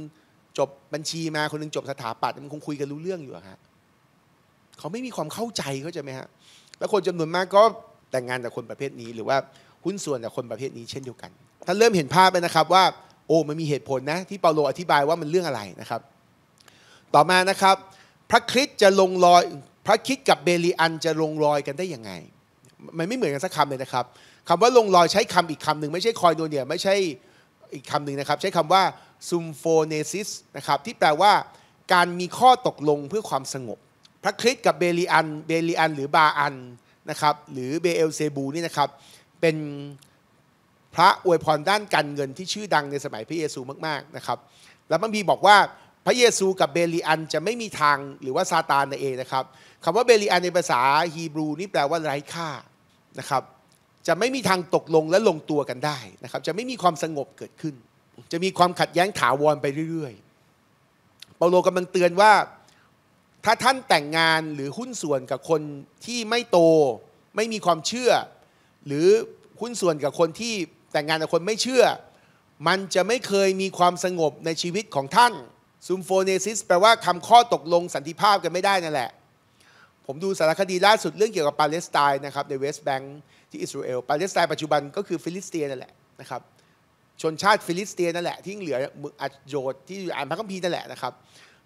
A: จบบัญชีมาคนนึงจบสถาปัตย์มันคงคุยกันรู้เรื่องอยู่ฮะเขาไม่มีความเข้าใจเข้าใจไหมฮะแล้วคนจำนวนมากก็แต่งงานกับคนประเภทนี้หรือว่าหุ้นส่วนกับคนประเภทนี้เช่นเดียวกัน ถ้าเริ่มเห็นภาพไปนะครับว่าโอ้มันมีเหตุผลนะที่เปาโลอธิบายว่ามันเรื่องอะไรนะครับ ต่อมานะครับพระคริสต์จะลงรอยพระคริสต์กับเบลีอันจะลงรอยกันได้ยังไงมันไม่เหมือนกันสักคำเลยนะครับคำว่าลงรอยใช้คำอีกคำหนึ่งไม่ใช่คอยโดเนียไม่ใช่อีกคำหนึ่งนะครับ ใช้คำว่าซุมโฟเนซิสนะครับที่แปลว่าการมีข้อตกลงเพื่อความสงบ พระคริสต์กับเบลีอันเบลีอัน หรือบาอันนะครับหรือเบเอลเซบูนี่นะครับเป็นพระอวยพรด้านการเงินที่ชื่อดังในสมัยพระเยซูมากๆนะครับ แล้วบางทีบอกว่าพระเยซูกับเบลีอันจะไม่มีทางหรือว่าซาตานในเองนะครับคำว่าเบลีอันในภาษาฮีบรูนี่แปลว่าไร้ค่านะครับ จะไม่มีทางตกลงและลงตัวกันได้นะครับ จะไม่มีความสงบเกิดขึ้น จะมีความขัดแย้งถาวรไปเรื่อยๆเปาโลกำลังเตือนว่า ถ้าท่านแต่งงานหรือหุ้นส่วนกับคนที่ไม่โต ไม่มีความเชื่อ หรือหุ้นส่วนกับคนที่แต่งงานกับคนไม่เชื่อ มันจะไม่เคยมีความสงบในชีวิตของท่านซูมโฟเนซิสแปลว่าคำข้อตกลงสันติภาพกันไม่ได้นั่นแหละ ผมดูสารคดีล่าสุดเรื่องเกี่ยวกับปาเลสไตน์นะครับในเวสต์แบงก์ที่อิสราเอลปาเลสไตน์ปัจจุบันก็คือฟิลิสเตียนั่นแหละนะครับชนชาติฟิลิสเตียนั่นแหละที่เหลืออัจโยดที่อ่านพระคัมภีร์นั่นแหละนะครับ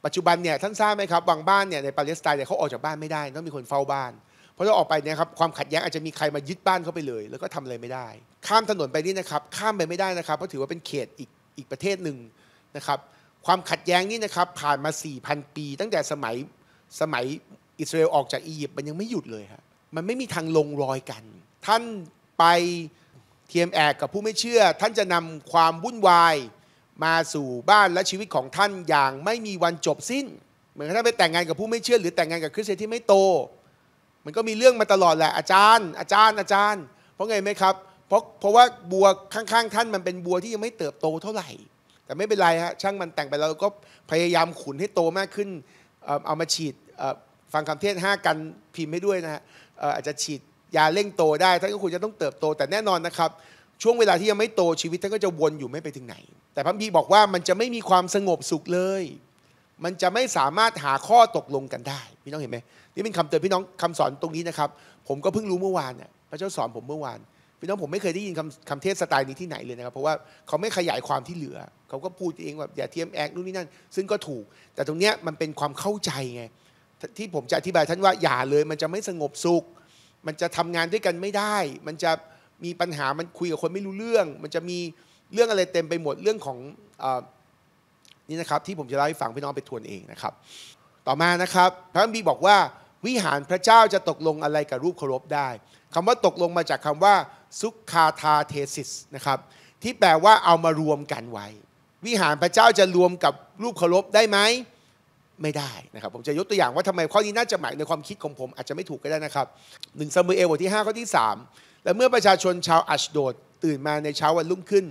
A: ปัจจุบันเนี่ยท่านทราบไหมครับบางบ้านเนี่ยในปาเลสไตน์เนี่ยเขาออกจากบ้านไม่ได้ต้องมีคนเฝ้าบ้านพอเราออกไปเนี่ยครับความขัดแย้งอาจจะมีใครมายึดบ้านเขาไปเลย แล้วก็ทำอะไรไม่ได้ ข้ามถนนไปนี่นะครับข้ามไปไม่ได้นะครับเพราะถือว่าเป็นเขตอีกอีกประเทศหนึ่งนะครับความขัดแย้งนี่นะครับผ่านมา 4,000 ปี ตั้งแต่สมัยสมัยอิสราเอลออกจากอียิปต์มันยังไม่หยุดเลยครับมันไม่มีทางลงรอยกันท่านไปเทียมแอกกับผู้ไม่เชื่อ ท่านจะนำความวุ่นวายมาสู่บ้านและชีวิตของท่านอย่างไม่มีวันจบสิ้น เหมือนท่านไปแต่งงานกับผู้ไม่เชื่อ หรือแต่งงานกับคริสเตียนที่ไม่โตมันก็มีเรื่องมาตลอดแหละอาจารย์ อาจารย์ อาจารย์เพราะไงไหมครับ เพราะเพราะว่าบัวข้าง ๆ ท่านมันเป็นบัวที่ยังไม่เติบโตเท่าไหร่ แต่ไม่เป็นไรฮะช่างมันแต่งไปเราก็พยายามขุนให้โตมากขึ้น เอามาฉีดฟังคำเทศ 5 กันพิมพ์ให้ด้วยนะฮะอาจจะฉีด ยาเร่งโตได้ท่านก็ควรจะต้องเติบโตแต่แน่นอนนะครับ ช่วงเวลาที่ยังไม่โตชีวิตท่านก็จะวนอยู่ไม่ไปถึงไหน แต่พระพีบอกว่ามันจะไม่มีความสงบสุขเลย มันจะไม่สามารถหาข้อตกลงกันได้พี่น้องเห็นไหมนี่เป็นคำเตือนพี่น้องคำสอนตรงนี้นะครับ ผมก็เพิ่งรู้เมื่อวานเนี่ยพระเจ้าสอนผมเมื่อวานพี่น้องผมไม่เคยได้ยินคำคำเทศสไตล์นี้ที่ไหนเลยนะครับ เพราะว่าเขาไม่ขยายความที่เหลือ เขาก็พูดเองแบบอย่าเทียมแอกนู่นนี่นั่นซึ่งก็ถูก แต่ตรงเนี้ยมันเป็นความเข้าใจไงที่ผมจะอธิบายท่านว่าอย่าเลย มันจะไม่สงบสุข มันจะทำงานด้วยกันไม่ได้ มันจะมีปัญหามันคุยกับคนไม่รู้เรื่อง มันจะมีเรื่องอะไรเต็มไปหมดเรื่องของนี่นะครับ ที่ผมจะเล่าให้ฟังพี่น้องไปทวนเองนะครับต่อมานะครับพระบิดาีบอกว่าวิหารพระเจ้าจะตกลงอะไรกับรูปเคารพได้คำว่าตกลงมาจากคำว่าซุคคาทาเทสิสนะครับ ที่แปลว่าเอามารวมกันไว้ วิหารพระเจ้าจะรวมกับรูปเคารพได้ไหมไม่ได้นะครับ ผมจะยกตัวอย่างว่าทำไมข้อนี้น่าจะหมายในความคิดของผมอาจจะไม่ถูกก็ได้นะครับหนึ่งซามูเอลบทที่5ข้อที่ 3 และเมื่อประชาชนชาวอัชโดดตื่นมาในเช้าวันรุ่งขึ้น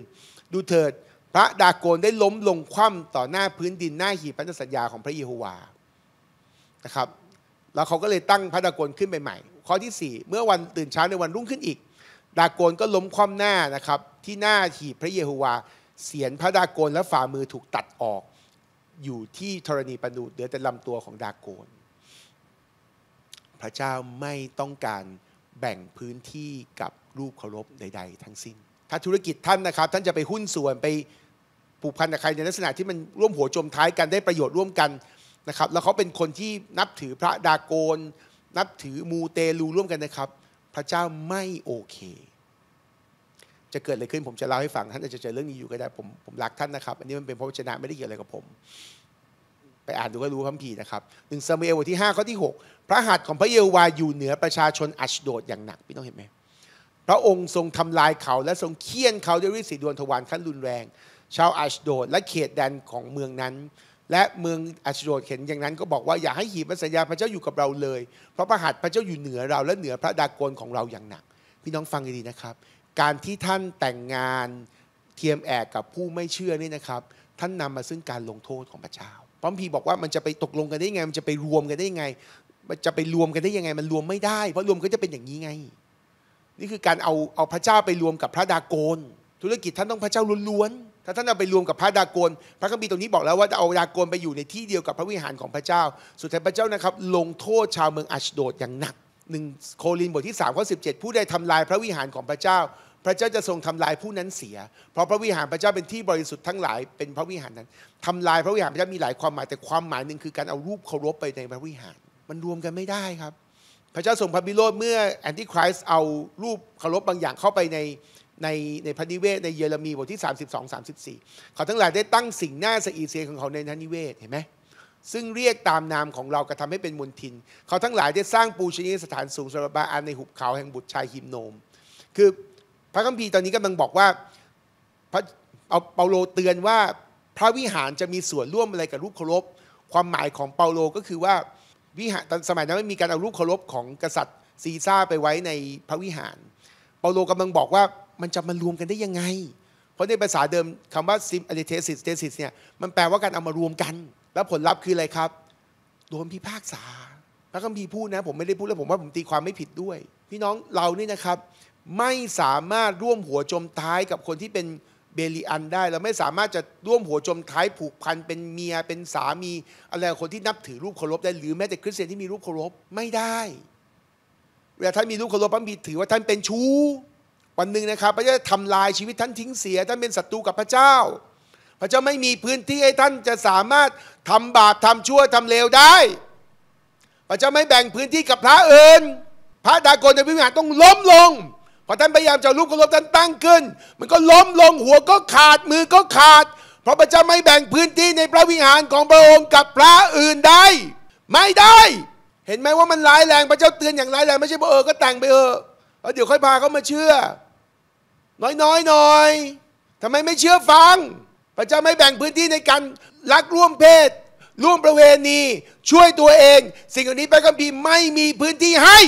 A: ดูเถิดพระดาโกนได้ล้มลงคว่ำต่อหน้าพื้นดินหน้าหีบพันธสัญญาของพระเยโฮวานะครับแล้วเขาก็เลยตั้งพระดากนขึ้นใหม่ข้อที่ 4 เมื่อวันตื่นเช้าในวันรุ่งขึ้นอีก ดากนก็ล้มคว่ำหน้านะครับ ที่หน้าหีบพระเยโฮวา เสียนพระดากนและฝ่ามือถูกตัดออกอยู่ที่ธรณีปนูเหลือแต่ลำตัวของดากน พระเจ้าไม่ต้องการแบ่งพื้นที่กับรูปเคารพใด ๆ ทั้งสิ้น ถ้าธุรกิจท่านนะครับ ท่านจะไปหุ้นส่วนไปผูกพันกับใครในลักษณะที่มันร่วมหัวจมท้ายกันได้ประโยชน์ร่วมกันนะครับแล้วเขาเป็นคนที่นับถือพระดาโกน นับถือมูเตลูร่วมกันนะครับ พระเจ้าไม่โอเค จะเกิดอะไรขึ้นผมจะเล่าให้ฟังท่านอาจจะเจอเรื่องนี้อยู่ก็ได้ผมผมรักท่านนะครับ อันนี้มันเป็นพระวจนะไม่ได้เกี่ยวอะไรกับผม ไปอ่านดูก็รู้คำผีนะครับหนึ่งซามูเอลบทที่5ข้อที่6 พระหัตถ์ของพระเยโฮวาอยู่เหนือประชาชนอัชโดดอย่างหนักพี่ต้องเห็นไหมพระองค์ทรงทำลายเขาและทรงเคี่ยนเขาด้วยฤทธิ์สีดวงทวารขั้นรุนแรงชาวอัชโดดและเขตแดนของเมืองนั้นและเมืองอัชโรดเห็นอย่างนั้นก็บอกว่าอย่าให้หีบสัญญาพระเจ้าอยู่กับเราเลย เพราะประหัตพระเจ้าอยู่เหนือเราและเหนือพระดากนของเราอย่างหนักพี่น้องฟังดีๆนะครับ การที่ท่านแต่งงานเทียมแอกกับผู้ไม่เชื่อนี่นะครับ ท่านนำมาซึ่งการลงโทษของพระเจ้าพร้อมพีบอกว่ามันจะไปตกลงกันได้ไงมันจะไปรวมกันได้ยังไงมันจะไปรวมกันได้ยังไง มันรวมไม่ได้เพราะรวมก็จะเป็นอย่างนี้ไงนี่คือการเอาเอาพระเจ้าไปรวมกับพระดากนธุรกิจท่านต้องพระเจ้าล้วนๆถ้าท่านเอาไปรวมกับพระดากน พระคัมภีร์ตรงนี้บอกแล้วว่าจะเอาดากนไปอยู่ในที่เดียวกับพระวิหารของพระเจ้า สุดท้ายพระเจ้านะครับ ลงโทษชาวเมืองอัชโดดอย่างหนัก หนึ่งโคลินบทที่3ข้อสิผู้ใดทำลายพระวิหารของพระเจ้า พระเจ้าจะทรงทำลายผู้นั้นเสีย เพราะพระวิหารพระเจ้าเป็นที่บริสุทธิ์ทั้งหลายเป็นพระวิหารนั้น ทำลายพระวิหารพระเจ้ามีหลายความหมายแต่ความหมายหนึ่งคือการเอารูปเคารพไปในพระวิหาร มันรวมกันไม่ได้ครับ พระเจ้าทรงพระบิโรธเมื่อแอนติคริสเอารูปเคารพบางอย่างเข้าไปในในในพระนิเวศ ในเยเรมีบทที่ 32 34 เขาทั้งหลายได้ตั้งสิ่งหน้าสียีเสียของเขาในพระนิเวศ เห็นไหมซึ่งเรียกตามนามของเรากระทำให้เป็นมลทิน เขาทั้งหลายได้สร้างปูชนียสถานสูงสำหรับบาอัน ในหุบเขา แห่งบุตรชายฮิมโนม คือพระคัมภีร์ตอนนี้กำลังบอกว่าพระเอาเปาโลเตือนว่าพระวิหารจะมีส่วนร่วมอะไรกับรูปเคารพ ความหมายของเปาโลก็คือว่าวิหารสมัยนั้นไมีการเอารูปเคารพของกษัตริย์ซีซ่าไปไว้ในพระวิหาร เปาโลกำลังบอกว่ามันจะมารวมกันได้ยังไง เพราะในภาษาเดิมคำว่าซิมอลิเทสิสเทสิสเนี่ยมันแปลว่าการเอามารวมกันแล้วผลลัพธ์คืออะไรครับโดนพิพากษาพระคัมภีร์พูดนะผมไม่ได้พูดแล้วผมว่าผมตีความไม่ผิดด้วย พี่น้องเรานี่นะครับ ไม่สามารถร่วมหัวจมท้ายกับคนที่เป็นเบลีอันได้ เราไม่สามารถจะ ร่วมหัวจมท้ายผูกพันเป็นเมียเป็นสามีอะไรคนที่นับถือรูปเคารพได้หรือแม้แต่คริสเตียนที่มีรูปเคารพไม่ได้เวลาท่านมีรูปเคารพพระบิดถือว่าท่านเป็นชู้วันหนึ่งนะครับพระเจ้าทำลายชีวิตท่านทิ้งเสียท่านเป็นศัตรูกับพระเจ้า พระเจ้าไม่มีพื้นที่ให้ท่านจะสามารถทำบาปทำชั่วทำเลวได้ พระเจ้าไม่แบ่งพื้นที่กับพระอื่นพระดากนในวิมานต้องล้มลงพอท่านพยายามจะลุกก็ล้มท่านตั้งขึ้น มันก็ล้มลงหัวก็ขาดมือก็ขาด เพราะพระเจ้าไม่แบ่งพื้นที่ในพระวิหารของพระองค์กับพระอื่นได้ ไม่ได้ เห็นไหมว่ามันร้ายแรงพระเจ้าเตือนอย่างร้ายแรงไม่ใช่บอกเออก็แต่งไปเออแล้วเดี๋ยวค่อยพาเขามาเชื่อน้อยๆหน่อย ทำไมไม่เชื่อฟัง พระเจ้าไม่แบ่งพื้นที่ในการรักร่วมเพศ ร่วมประเวณีช่วยตัวเอง สิ่งเหล่านี้พระคัมภีร์ไม่มีพื้นที่ให้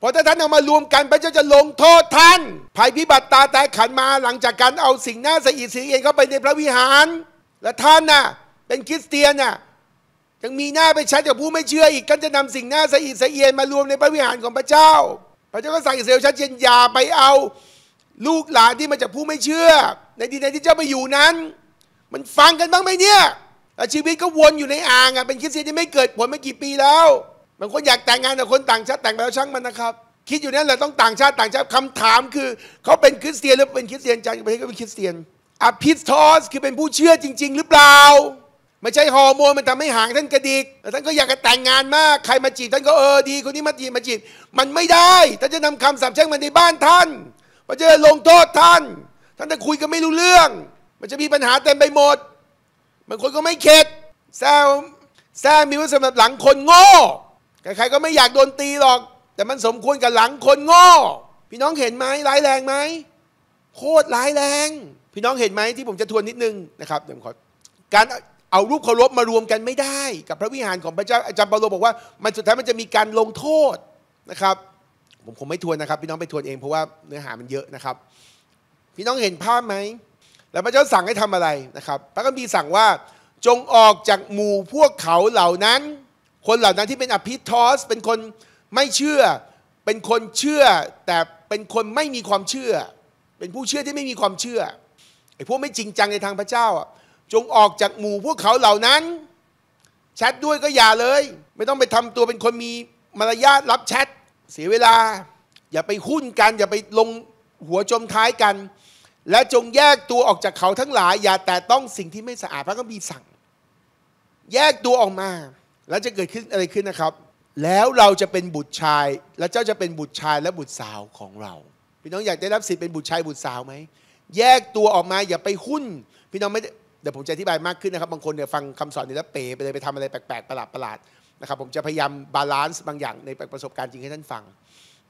A: พราะถ้าท่านเอามารวมกัน พระเจ้าจะลงโทษท่านภัยพิบัติตาแต่ขันมาหลังจากการเอาสิ่งหน้าสะอิดสีเองเข้าไปในพระวิหารและท่านน่ะเป็นคริสเตียนน่ะยังมีหน้าไปชัดกับผู้ไม่เชื่ออีกก็จะนำสิ่งหน้าสะอิดสะเอียนมารวมในพระวิหารของพระเจ้า พระเจ้าก็สั่งเซลชัดเจนยาไปเอาลูกหลานที่มาจากผู้ไม่เชื่อ ในดินแดนที่เจ้าไปอยู่นั้น มันฟังกันบ้างไหมเนี่ย ชีวิตก็วนอยู่ในอ่างอ่ะเป็นคริสเตียนที่ไม่เกิดผลไม่กี่ปีแล้วบางคนอยากแต่งงานแต่คนต่างชาติแต่งไปแล้วช่างมันนะครับ คิดอยู่นั่นแหละต้องต่างชาติต่างชาติคำถามคือเขาเป็นคริสเตียนหรือเป็นคริสเตียนจากประเทศก็เป็นคริสเตียน อพิสทอส คือเป็นผู้เชื่อจริง ๆ หรือเปล่าไม่ใช่ฮอร์โมนมันทำให้ห่างท่านกระดิกท่านก็อยากจะแต่งงานมากใครมาจีบท่านก็เออดีคนนี้มาจีบมาจีบมันไม่ได้ท่านจะนำคํำสาปแช่งมันในบ้านท่านพระเจ้าลงโทษท่าน ท่านจะคุยกันไม่รู้เรื่อง มันจะมีปัญหาเต็มไปหมดบางคนก็ไม่เข็ดแซวแซ่มีววาสำหรับหลังคนโง่ ใครๆก็ไม่อยากโดนตีหรอก แต่มันสมควรกับหลังคนโง่ พี่น้องเห็นไหมร้ายแรงไหม โคตรร้ายแรง พี่น้องเห็นไหมที่ผมจะทวนนิดนึงนะครับเดี๋ยวขอการเอารูปเคารพมารวมกันไม่ได้ กับพระวิหารของพระเจ้าอาจารย์เปาโลบอกว่ามันสุดท้ายมันจะมีการลงโทษนะครับผมผมไม่ทวนนะครับ พี่น้องไปทวนเองเพราะว่าเนื้อหามันเยอะนะครับ พี่น้องเห็นภาพไหมแล้วพระเจ้าสั่งให้ทำอะไรนะครับพระคัมภีร์สั่งว่าจงออกจากหมู่พวกเขาเหล่านั้น คนเหล่านั้นที่เป็นอภิทอส เป็นคนไม่เชื่อ เป็นคนเชื่อ แต่เป็นคนไม่มีความเชื่อ เป็นผู้เชื่อที่ไม่มีความเชื่อไอ้พวกไม่จริงจังในทางพระเจ้าจงออกจากหมู่พวกเขาเหล่านั้น แชทด้วยก็อย่าเลย ไม่ต้องไปทำตัวเป็นคนมีมารยาทรับแชทเสียเวลาอย่าไปหุ้นกัน อย่าไปลงหัวจมท้ายกัน และจงแยกตัวออกจากเขาทั้งหลายอย่าแต่ต้องสิ่งที่ไม่สะอาดพระก็มีสั่ง แยกตัวออกมาแล้วจะเกิดขึ้นอะไรขึ้นนะครับ แล้วเราจะเป็นบุตรชายและเจ้าจะเป็นบุตรชายและบุตรสาวของเรา พี่น้องอยากได้รับสิทธิ์เป็นบุตรชายบุตรสาวไหมแยกตัวออกมา อย่าไปหุ้น พี่น้องไม่เดี๋ยวผมจะอธิบายมากขึ้นนะครับบางคนเนี่ยฟังคำสอนนี้แล้วเป๋ไปเลยไปทำอะไรแปลกๆประหลาดนะครับผมจะพยายามบาลานซ์บางอย่างในประสบการณ์จริงให้ท่านฟัง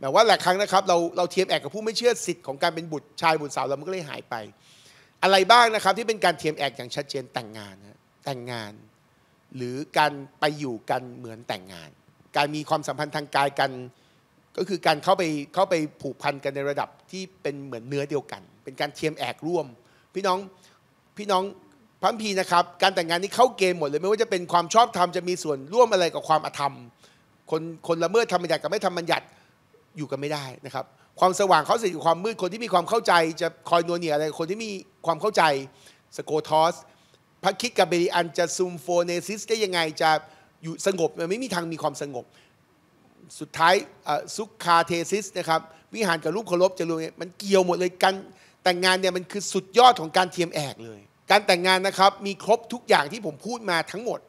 A: แต่ว่าหลายครั้งนะครับ เราเราเทียมแอกกับผู้ไม่เชื่อสิทธิ์ของการเป็นบุตรชายบุตรสาวเรามันก็เลยหายไป อะไรบ้างนะครับที่เป็นการเทียมแอกอย่างชัดเจนแต่งงานแต่งงาน หรือการไปอยู่กันเหมือนแต่งงาน การมีความสัมพันธ์ทางกายกันก็คือการเข้าไปเข้าไปผูกพันกันในระดับที่เป็นเหมือนเนื้อเดียวกัน เป็นการเทียมแอกร่วม พี่น้องพี่น้องพัมพีนะครับ การแต่งงานนี้เข้าเกมหมดเลย ไม่ว่าจะเป็นความชอบธรรม จะมีส่วนร่วมอะไรกับความอธรรมคนคนละเมิดธรรมบัญญัติกับไม่ธรรมบัญญัติอยู่กันไม่ได้นะครับ ความสว่างเขาเสียอยู่ความมืด คนที่มีความเข้าใจจะคอยนววเนียอะไร คนที่มีความเข้าใจสโกทอสพระคิดกับเบริอันจะซูมโฟเนซิสได้ยังไงจะอยู่สงบมันไม่มีทางมีความสงบ สุดท้ายซุคคาเทซิสนะครับวิหารกับรูปเคารพจะรู้มันเกี่ยวหมดเลยกันแต่งงานเนี่ยมันคือสุดยอดของการเทียมแอกเลยการแต่งงานนะครับมีครบทุกอย่างที่ผมพูดมาทั้งหมด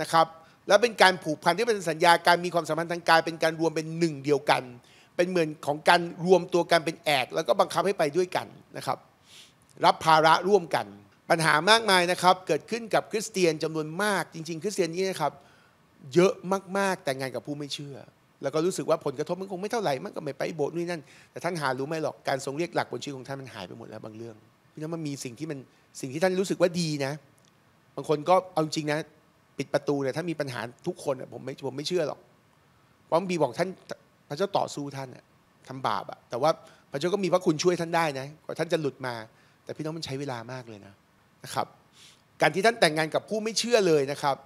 A: นะครับและเป็นการผูกพันที่เป็นสัญญาการมีความสัมพันธ์ทางกายเป็นการรวมเป็นหนึ่งเดียวกันเป็นเหมือนของการรวมตัวกันเป็นแอกแล้วก็บังคับให้ไปด้วยกันนะครับ รับภาระร่วมกันปัญหามากมายนะครับเกิดขึ้นกับคริสเตียนจำนวนมากจริงๆ คริสเตียนนี่นะครับเยอะมากๆแต่งงานกับผู้ไม่เชื่อ แล้วก็รู้สึกว่าผลกระทบมันคงไม่เท่าไหร่มันก็ไม่ไปโบสถ์นี่นั่นแต่ท่านหารู้ไหมหรอกการทรงเรียกหลักบนชื่อของท่านมันหายไปหมดแล้วบางเรื่องเพราะนั้นมันมีสิ่งที่มันสิ่งที่ท่านรู้สึกว่าดีนะ บางคนก็เอาจริงนะ ปิดประตูเนี่ยถ้ามีปัญหาทุกคนผมไม่ผมไม่เชื่อหรอกพราบีบอกท่านพระเจ้าต่อสู้ท่านทำบาปอะแต่ว่าพระเจ้าก็มีพระคุณช่วยท่านได้นะ กว่าท่านจะหลุดมา แต่พี่น้องมันใช้เวลามากเลยนะนะครับ การที่ท่านแต่งงานกับผู้ไม่เชื่อเลยนะครับ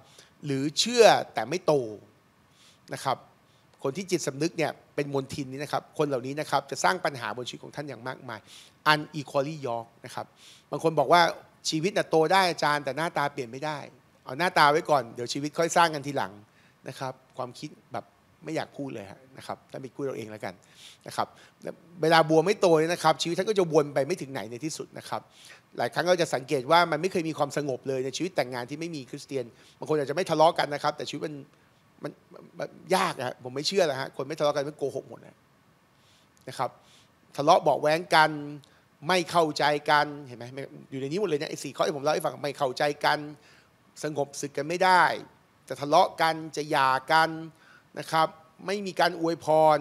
A: หรือเชื่อแต่ไม่โตนะครับคนที่จิตสำนึกเนี่ยเป็นมนทินนี้นะครับคนเหล่านี้นะครับจะสร้างปัญหาบนชีวิตของท่านอย่างมากมายอันอีควอลี่ยอกนะครับบางคนบอกว่าชีวิตน่ะโตได้อาจารย์ แต่หน้าตาเปลี่ยนไม่ได้เอาหน้าตาไว้ก่อนเดี๋ยวชีวิตค่อยสร้างกันทีหลังนะครับความคิดแบบไม่อยากพูดเลยนะครับท่านไปคุยเราเองแล้วกันนะครับเวลาบัวไม่โตนนะครับชีวิตท่านก็จะวนไปไม่ถึงไหนในที่สุดนะครับ หลายครั้งก็จะสังเกตว่ามันไม่เคยมีความสงบเลยในชีวิตแต่งงานที่ไม่มีคริสเตียนบางคนอาจจะไม่ทะเลาะกันนะครับ แต่ชีวิตมันมันยากนะผมไม่เชื่อ้วฮะคนไม่ทะเลาะกันม่โกหกหมดนะนะครับ ทะเลาะเบาแว้งกันไม่เข้าใจกันเห็นไหมอยู่ในนี้หมดเลยเนี่ยไอ้สี่ข้อที่ผมเล่าให้ฟังไม่เข้าใจกันสงบศึกกันไม่ได้จะทะเลาะกันจะหย่ากันนะครับ ไม่มีการอวยพร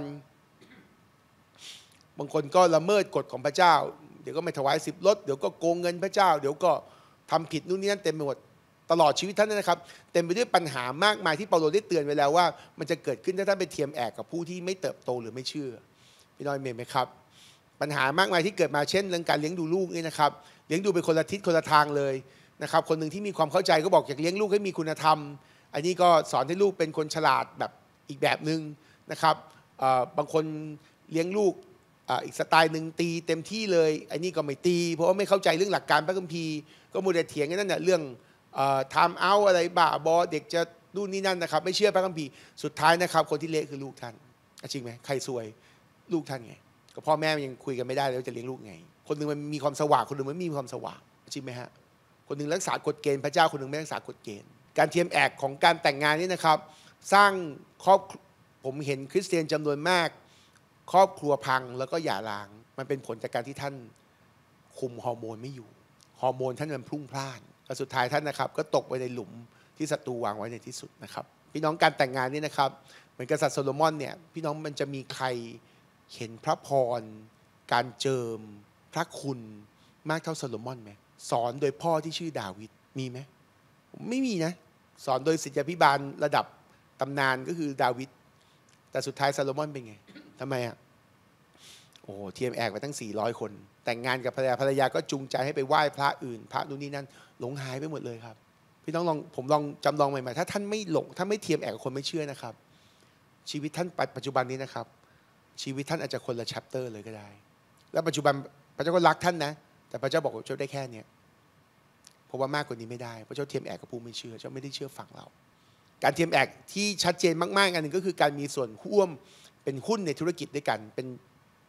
A: บางคนก็ละเมิดกฎของพระเจ้า เดี๋ยวก็ไม่ถวายสิบลดเดี๋ยวก็โกงเงินพระเจ้า เดี๋ยวก็ทำผิดนู่นนี่นั่นเต็มไปหมดตลอดชีวิตท่านนะครับ เต็มไปด้วยปัญหามากมายที่เปาโลได้เตือนไว้แล้วว่ามันจะเกิดขึ้นถ้าท่านไปเทียมแอกกับผู้ที่ไม่เติบโตหรือไม่เชื่อพี่น้อยเมย์ไหมครับปัญหามากมายที่เกิดมาเช่น เรื่องการเลี้ยงดูลูกนี่นะครับเลี้ยงดูเป็นคนละทิศคนละทางเลยนะครับคนหนึ่งที่มีความเข้าใจก็บอกอยากเลี้ยงลูกให้มีคุณธรรมอันนี้ก็สอนให้ลูกเป็นคนฉลาดแบบอีกแบบหนึ่งนะครับบางคนเลี้ยงลูกอีกสไตล์หนึ่งตี เต็มที่เลยอันนี้ก็ไม่ตีเพราะว่าไม่เข้าใจเรื่องหลักการพระคัมภีร์ก็มแต่เถียงกันนั่นแหละเรื่องทำเอาอะไรบ้าบอเด็กจะนู่นนี่นั่นนะครับไม่เชื่อพระคัมภีร์สุดท้ายนะครับ คนที่เละคือลูกท่านจริงไหมใครซวยลูกท่านไงก็พ่อแม่ยังคุยกันไม่ได้แล้วจะเลี้ยงลูกไง คนนึงมันมีความสว่างคนนึงมันไม่มีความสว่างจริงไหมฮะคนนึงรักษากฎเกณฑ์พระเจ้าคนนึงไม่รักษากฎเกณฑ์การเทียมแอกของการแต่งงานนี่นะครับ สร้างครอบผมเห็นคริสเตียนจำนวนมาก ครอบครัวพังแล้วก็หย่าร้างมันเป็นผลจากการที่ท่านคุมฮอร์โมนไม่อยู่ฮอร์โมนท่านมันพุ่งพล่านแต่สุดท้ายท่านนะครับก็ตกไปในหลุมที่ศัตรูวางไว้ในที่สุดนะครับ พี่น้องการแต่งงานนี่นะครับเหมือนกษัตริย์โซโลมอนเนี่ยพี่น้องมันจะมีใครเห็นพระพร การเจิมพระคุณมากเท่าโซโลมอนไหมสอนโดยพ่อที่ชื่อดาวิดมีไหมไม่มีนะ สอนโดยศิษยาพิบาลระดับตำนานก็คือดาวิดแต่สุดท้ายซาโลมอนเป็นไงทำไมอ่ะโอ้เทียมแอกไปตั้ง 400 คนแต่งงานกับภรรยาภรรยาก็จูงใจให้ไปไหว้พระอื่น พระนู่นนี่นั่นหลงหายไปหมดเลยครับพี่น้องลองผมลองจำลองใหม่ๆถ้าท่านไม่หลงถ้าไม่เทียมแอบคนไม่เชื่อนะครับ ชีวิตท่านปัจจุบันนี้นะครับ ชีวิตท่านอาจจะคนละแชปเตอร์เลยก็ได้ แล้วปัจจุบันพระเจ้าก็รักท่านนะแต่พระเจ้าบอกว่าเจ้าได้แค่เนี้ยเพราะว่ามากกว่านี้ไม่ได้พระเจ้าเทียมแอบกับผู้ไม่เชื่อเจ้าไม่ได้เชื่อฝั่งเรา การเทียมแอบที่ชัดเจนมากๆ อันหนึ่งก็คือ การมีส่วนร่วมเป็นหุ้นในธุรกิจด้วยกัน เป็น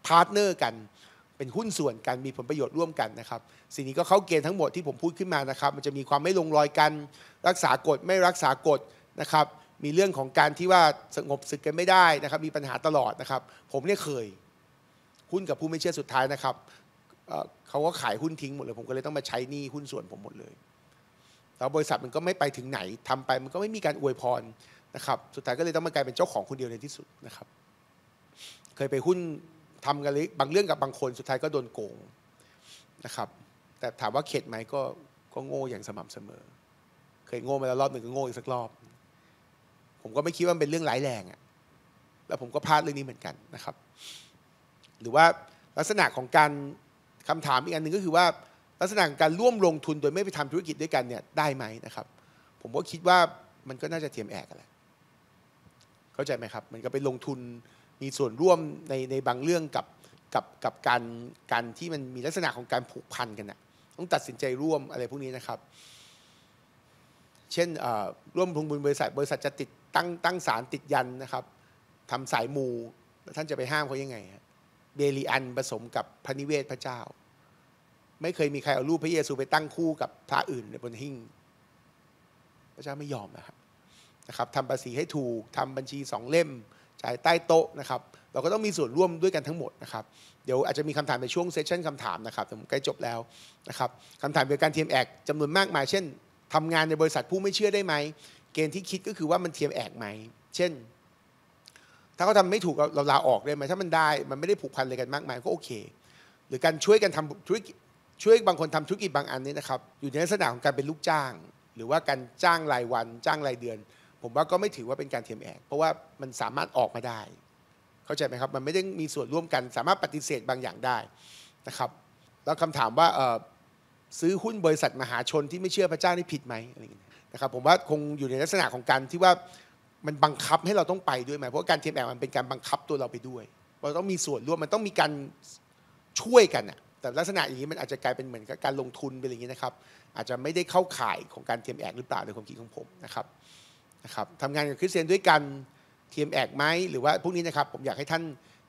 A: พาร์ทเนอร์กันเป็นหุ้นส่วนกันมีผลประโยชน์ร่วมกันนะครับ สิ่งนี้ก็เข้าเกณฑ์ทั้งหมดที่ผมพูดขึ้นมานะครับ มันจะมีความไม่ลงรอยกัน รักษากฎไม่รักษากฎนะครับ มีเรื่องของการที่ว่าสงบศึกกันไม่ได้นะครับ มีปัญหาตลอดนะครับ ผมเนี่ยเคยหุ้นกับผู้ไม่เชื่อสุดท้ายนะครับเขาก็ขายหุ้นทิ้ง หมดเลยผมก็เลยต้องมาใช้หนี้หุ้นส่วนผมหมดเลยแล้วบริษัทมันก็ไม่ไปถึงไหนทำไปมันก็ไม่มีการอวยพรนะครับ สุดท้ายก็เลยต้องมากลายเป็นเจ้าของคนเดียวในที่สุดนะครับ เคยไปหุ้นทำกันเลยบางเรื่องกับบางคนสุดท้ายก็โดนโกงนะครับ แต่ถามว่าเข็ดไหมก็ก็โง่อย่างสม่ำเสมอเคยโง่มาแล้วรอบหนึ่งก็โง่อีกสักรอบ ผมก็ไม่คิดว่าเป็นเรื่องร้ายแรงอะแล้วผมก็พลาดเรื่องนี้เหมือนกันนะครับ หรือว่าลักษณะของการคำถามอีกอันหนึ่งก็คือว่าลักษณะการร่วมลงทุนโดยไม่ไปทำธุรกิจด้วยกันเนี่ยได้ไหมนะครับ ผมก็คิดว่ามันก็น่าจะเทียมแอกกันแหละเข้าใจไหมครับ มันก็ไปลงทุนมีส่วนร่วมในในบางเรื่องกับกับกับการการที่มันมีลักษณะของการผูกพันกันนะต้องตัดสินใจร่วมอะไรพวกนี้นะครับ เช่น ร่วมลงบุญบริษัท บริษัทจะติดตั้งตั้งสารติดยันนะครับ ทำสายมูท่านจะไปห้ามเขายังไงเบลีอันผสมกับพระนิเวศพระเจ้า ไม่เคยมีใครเอารูปพระเยซู ไปตั้งคู่กับพระอื่นบนหิ้งพระเจ้าไม่ยอมนะครับนะครับทำภาษีให้ถูกทำบัญชีสองเล่มขายใต้โต๊ะนะครับเราก็ต้องมีส่วนร่วมด้วยกันทั้งหมดนะครับเดี๋ยวอาจจะมีคำถามในช่วงเซสชันคำถามนะครับแผมใกล้จบแล้วนะครับคำถามเกี่ยวกับการแอกจำนวนมากมาย เช่น ทำงานในบริษัทผู้ไม่เชื่อได้ไหมเกณฑ์ที่คิดก็คือว่ามันทีมแอกไหมเช่น ถ้าเขาทาไม่ถูกเราลาออกได้ไหมถ้ามันได้มันไม่ได้ผูกพันอะไรกันมากมายก็โอเค หรือการช่วยกันทำธุรกิจช่วยบางคนทำธุรกิจบางอันนี้นะครับอยู่ในลักษณะของการเป็นลูกจ้าง หรือว่าการจ้างรายวัน จ้างรายเดือนผมว่าก็ไม่ถือว่าเป็นการเทียมแอกเพราะว่ามันสามารถออกมาได้ เข้าใจไหมครับ มันไม่ได้มีส่วนร่วมกัน สามารถปฏิเสธบางอย่างได้นะครับ แล้วคำถามว่าซื้อหุ้นบริษัทมหาชนที่ไม่เชื่อพระเจ้านี่ผิดไหมอะไรอย่างนี้นะครับ ผมว่าคงอยู่ในลักษณะของการที่ว่ามันบังคับให้เราต้องไปด้วยไหมเพราะการเทียมแอกมันเป็นการบังคับตัวเราไปด้วยเราต้องมีส่วนร่วม มันต้องมีการช่วยกันอะแต่ลักษณะอย่างนี้มันอาจจะกลายเป็นเหมือนกับการลงทุนไปอะไรอย่างนี้นะครับ อาจจะไม่ได้เข้าข่ายของการเทียมแอกหรือเปล่าในความคิดของผมนะครับนะครับทำงานกับคริสเตียนด้วยกันทีมแอกไหมหรือว่าพวกนี้นะครับผมอยากให้ท่าน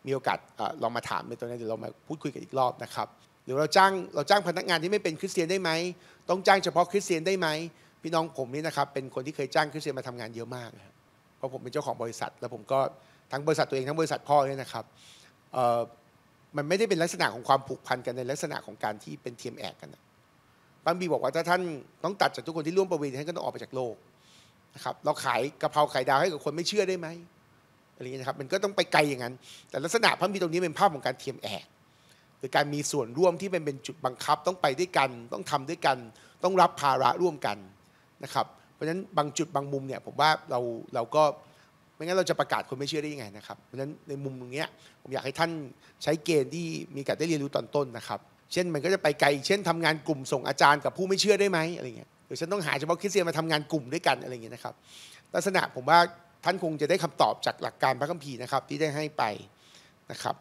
A: มีโอกาสลองมาถามในตัวนี้เดี๋ยวเรามาพูดคุยกันอีกรอบนะครับหรือเราจ้างเราจ้างพนักงานที่ไม่เป็นคริสเตียนได้ไหมต้องจ้างเฉพาะคริสเตียนได้ไหมพี่น้องผมนี่นะครับเป็นคนที่เคยจ้างคริสเตียนมาทำงานเยอะมากเพราะผมเป็นเจ้าของบริษัทแล้วผมก็ทั้งบริษัทตัวเองทั้งบริษัทพ่อเนี่ยนะครับมันไม่ได้เป็นลักษณะของความผูกพันกันในลักษณะของการที่เป็นทีมแอกกันนะบางบีบอกว่าถ้าท่านต้องตัดจากทุกคนที่ร่วมประเวณีท่านก็ต้องออกไปจากโลกะครับเราขายกะเพราไข่ดาวให้กับคนไม่เชื่อได้ไหมอะไรเงี้ยนะครับมันก็ต้องไปไกลอย่างนั้นแต่ลักษณะพระมีตรงนี้เป็นภาพของการเทียมแอกคือการมีส่วนร่วมที่เป็นเป็นจุดบังคับต้องไปด้วยกัน ต้องทำด้วยกัน ต้องรับภาระร่วมกันนะครับเพราะฉะนั้นบางจุดบางมุมเนี่ยผมว่าเราเราก็ไม่งั้นเราจะประกาศคนไม่เชื่อได้ยังไงนะครับเพราะฉะนั้นในมุมตรงนี้ผมอยากให้ท่านใช้เกณฑ์ที่มีการได้เรียนรู้ตอนต้นนะครับ เช่นมันก็จะไปไกลเช่นทำงานกลุ่มส่งอาจารย์กับผู้ไม่เชื่อได้ไหมอะไรเงี้ยหรือฉันต้องหาเฉพาะคริสเตียนมาทำงานกลุ่มด้วยกันอะไรอย่างเงี้ยนะครับลักษณะผมว่าท่านคงจะได้คำตอบจากหลักการพระคัมภีร์นะครับ ที่ได้ให้ไปนะครับ